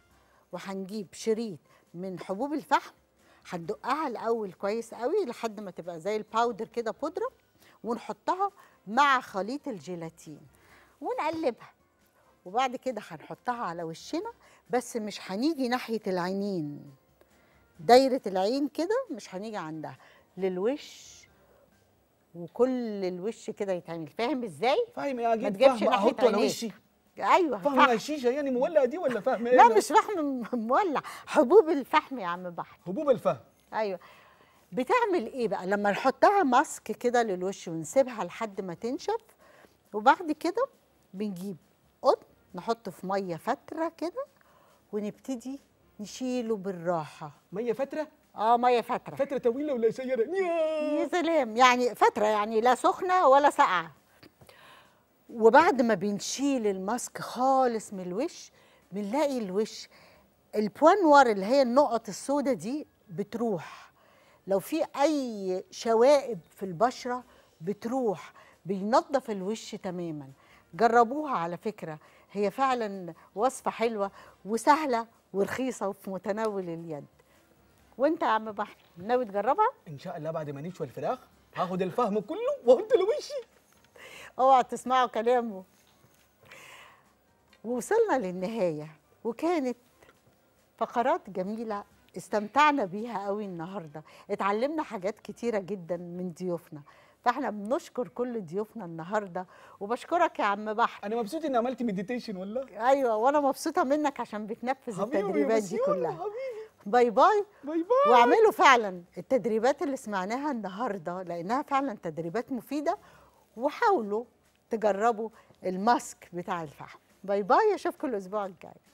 Speaker 1: وهنجيب شريط من حبوب الفحم هندقها الاول كويس قوي لحد ما تبقى زي الباودر كده بودره ونحطها مع خليط الجيلاتين ونقلبها وبعد كده هنحطها على وشنا بس مش هنيجي ناحيه العينين دايره العين كده مش هنيجي عندها للوش وكل الوش كده يتعمل فاهم ازاي فاهم يا يعني جدع ما تجيبش ناحيه وشي ايوه فحم الشيشه يعني مولعه دي ولا فحم ايه لا مش فحم مولع حبوب الفحم يا عم بحر حبوب الفحم ايوه بتعمل ايه بقى لما نحطها ماسك كده للوش ونسيبها لحد ما تنشف وبعد كده بنجيب قطن نحطه في ميه فتره كده ونبتدي نشيله بالراحه ميه فتره اه ميه فتره فتره طويله ولا قصيره يا سلام يعني فتره يعني لا سخنه ولا ساقعه وبعد ما بنشيل الماسك خالص من الوش بنلاقي الوش البوانوار اللي هي النقط السوداء دي بتروح لو في اي شوائب في البشره بتروح بينظف الوش تماما جربوها على فكره هي فعلا وصفه حلوه وسهله ورخيصه وفي متناول اليد وانت يا عم بحر
Speaker 3: ناوي تجربها ان شاء الله بعد ما نشوي الفراخ هاخد الفهم كله
Speaker 1: واحط له وشي اوعى تسمعوا كلامه ووصلنا للنهايه وكانت فقرات جميله استمتعنا بيها قوي النهارده اتعلمنا حاجات كتيره جدا من ضيوفنا فاحنا بنشكر كل ضيوفنا النهارده وبشكرك يا عم بحر انا مبسوط اني عملت مديتيشن والله ايوه وانا مبسوطه منك عشان بتنفذ التدريبات دي كلها حبيبي. باي باي باي باي واعملوا فعلا التدريبات اللي سمعناها النهارده لانها فعلا تدريبات مفيده وحاولوا تجربوا الماسك بتاع الفحم باي باي اشوفكم الاسبوع الجاي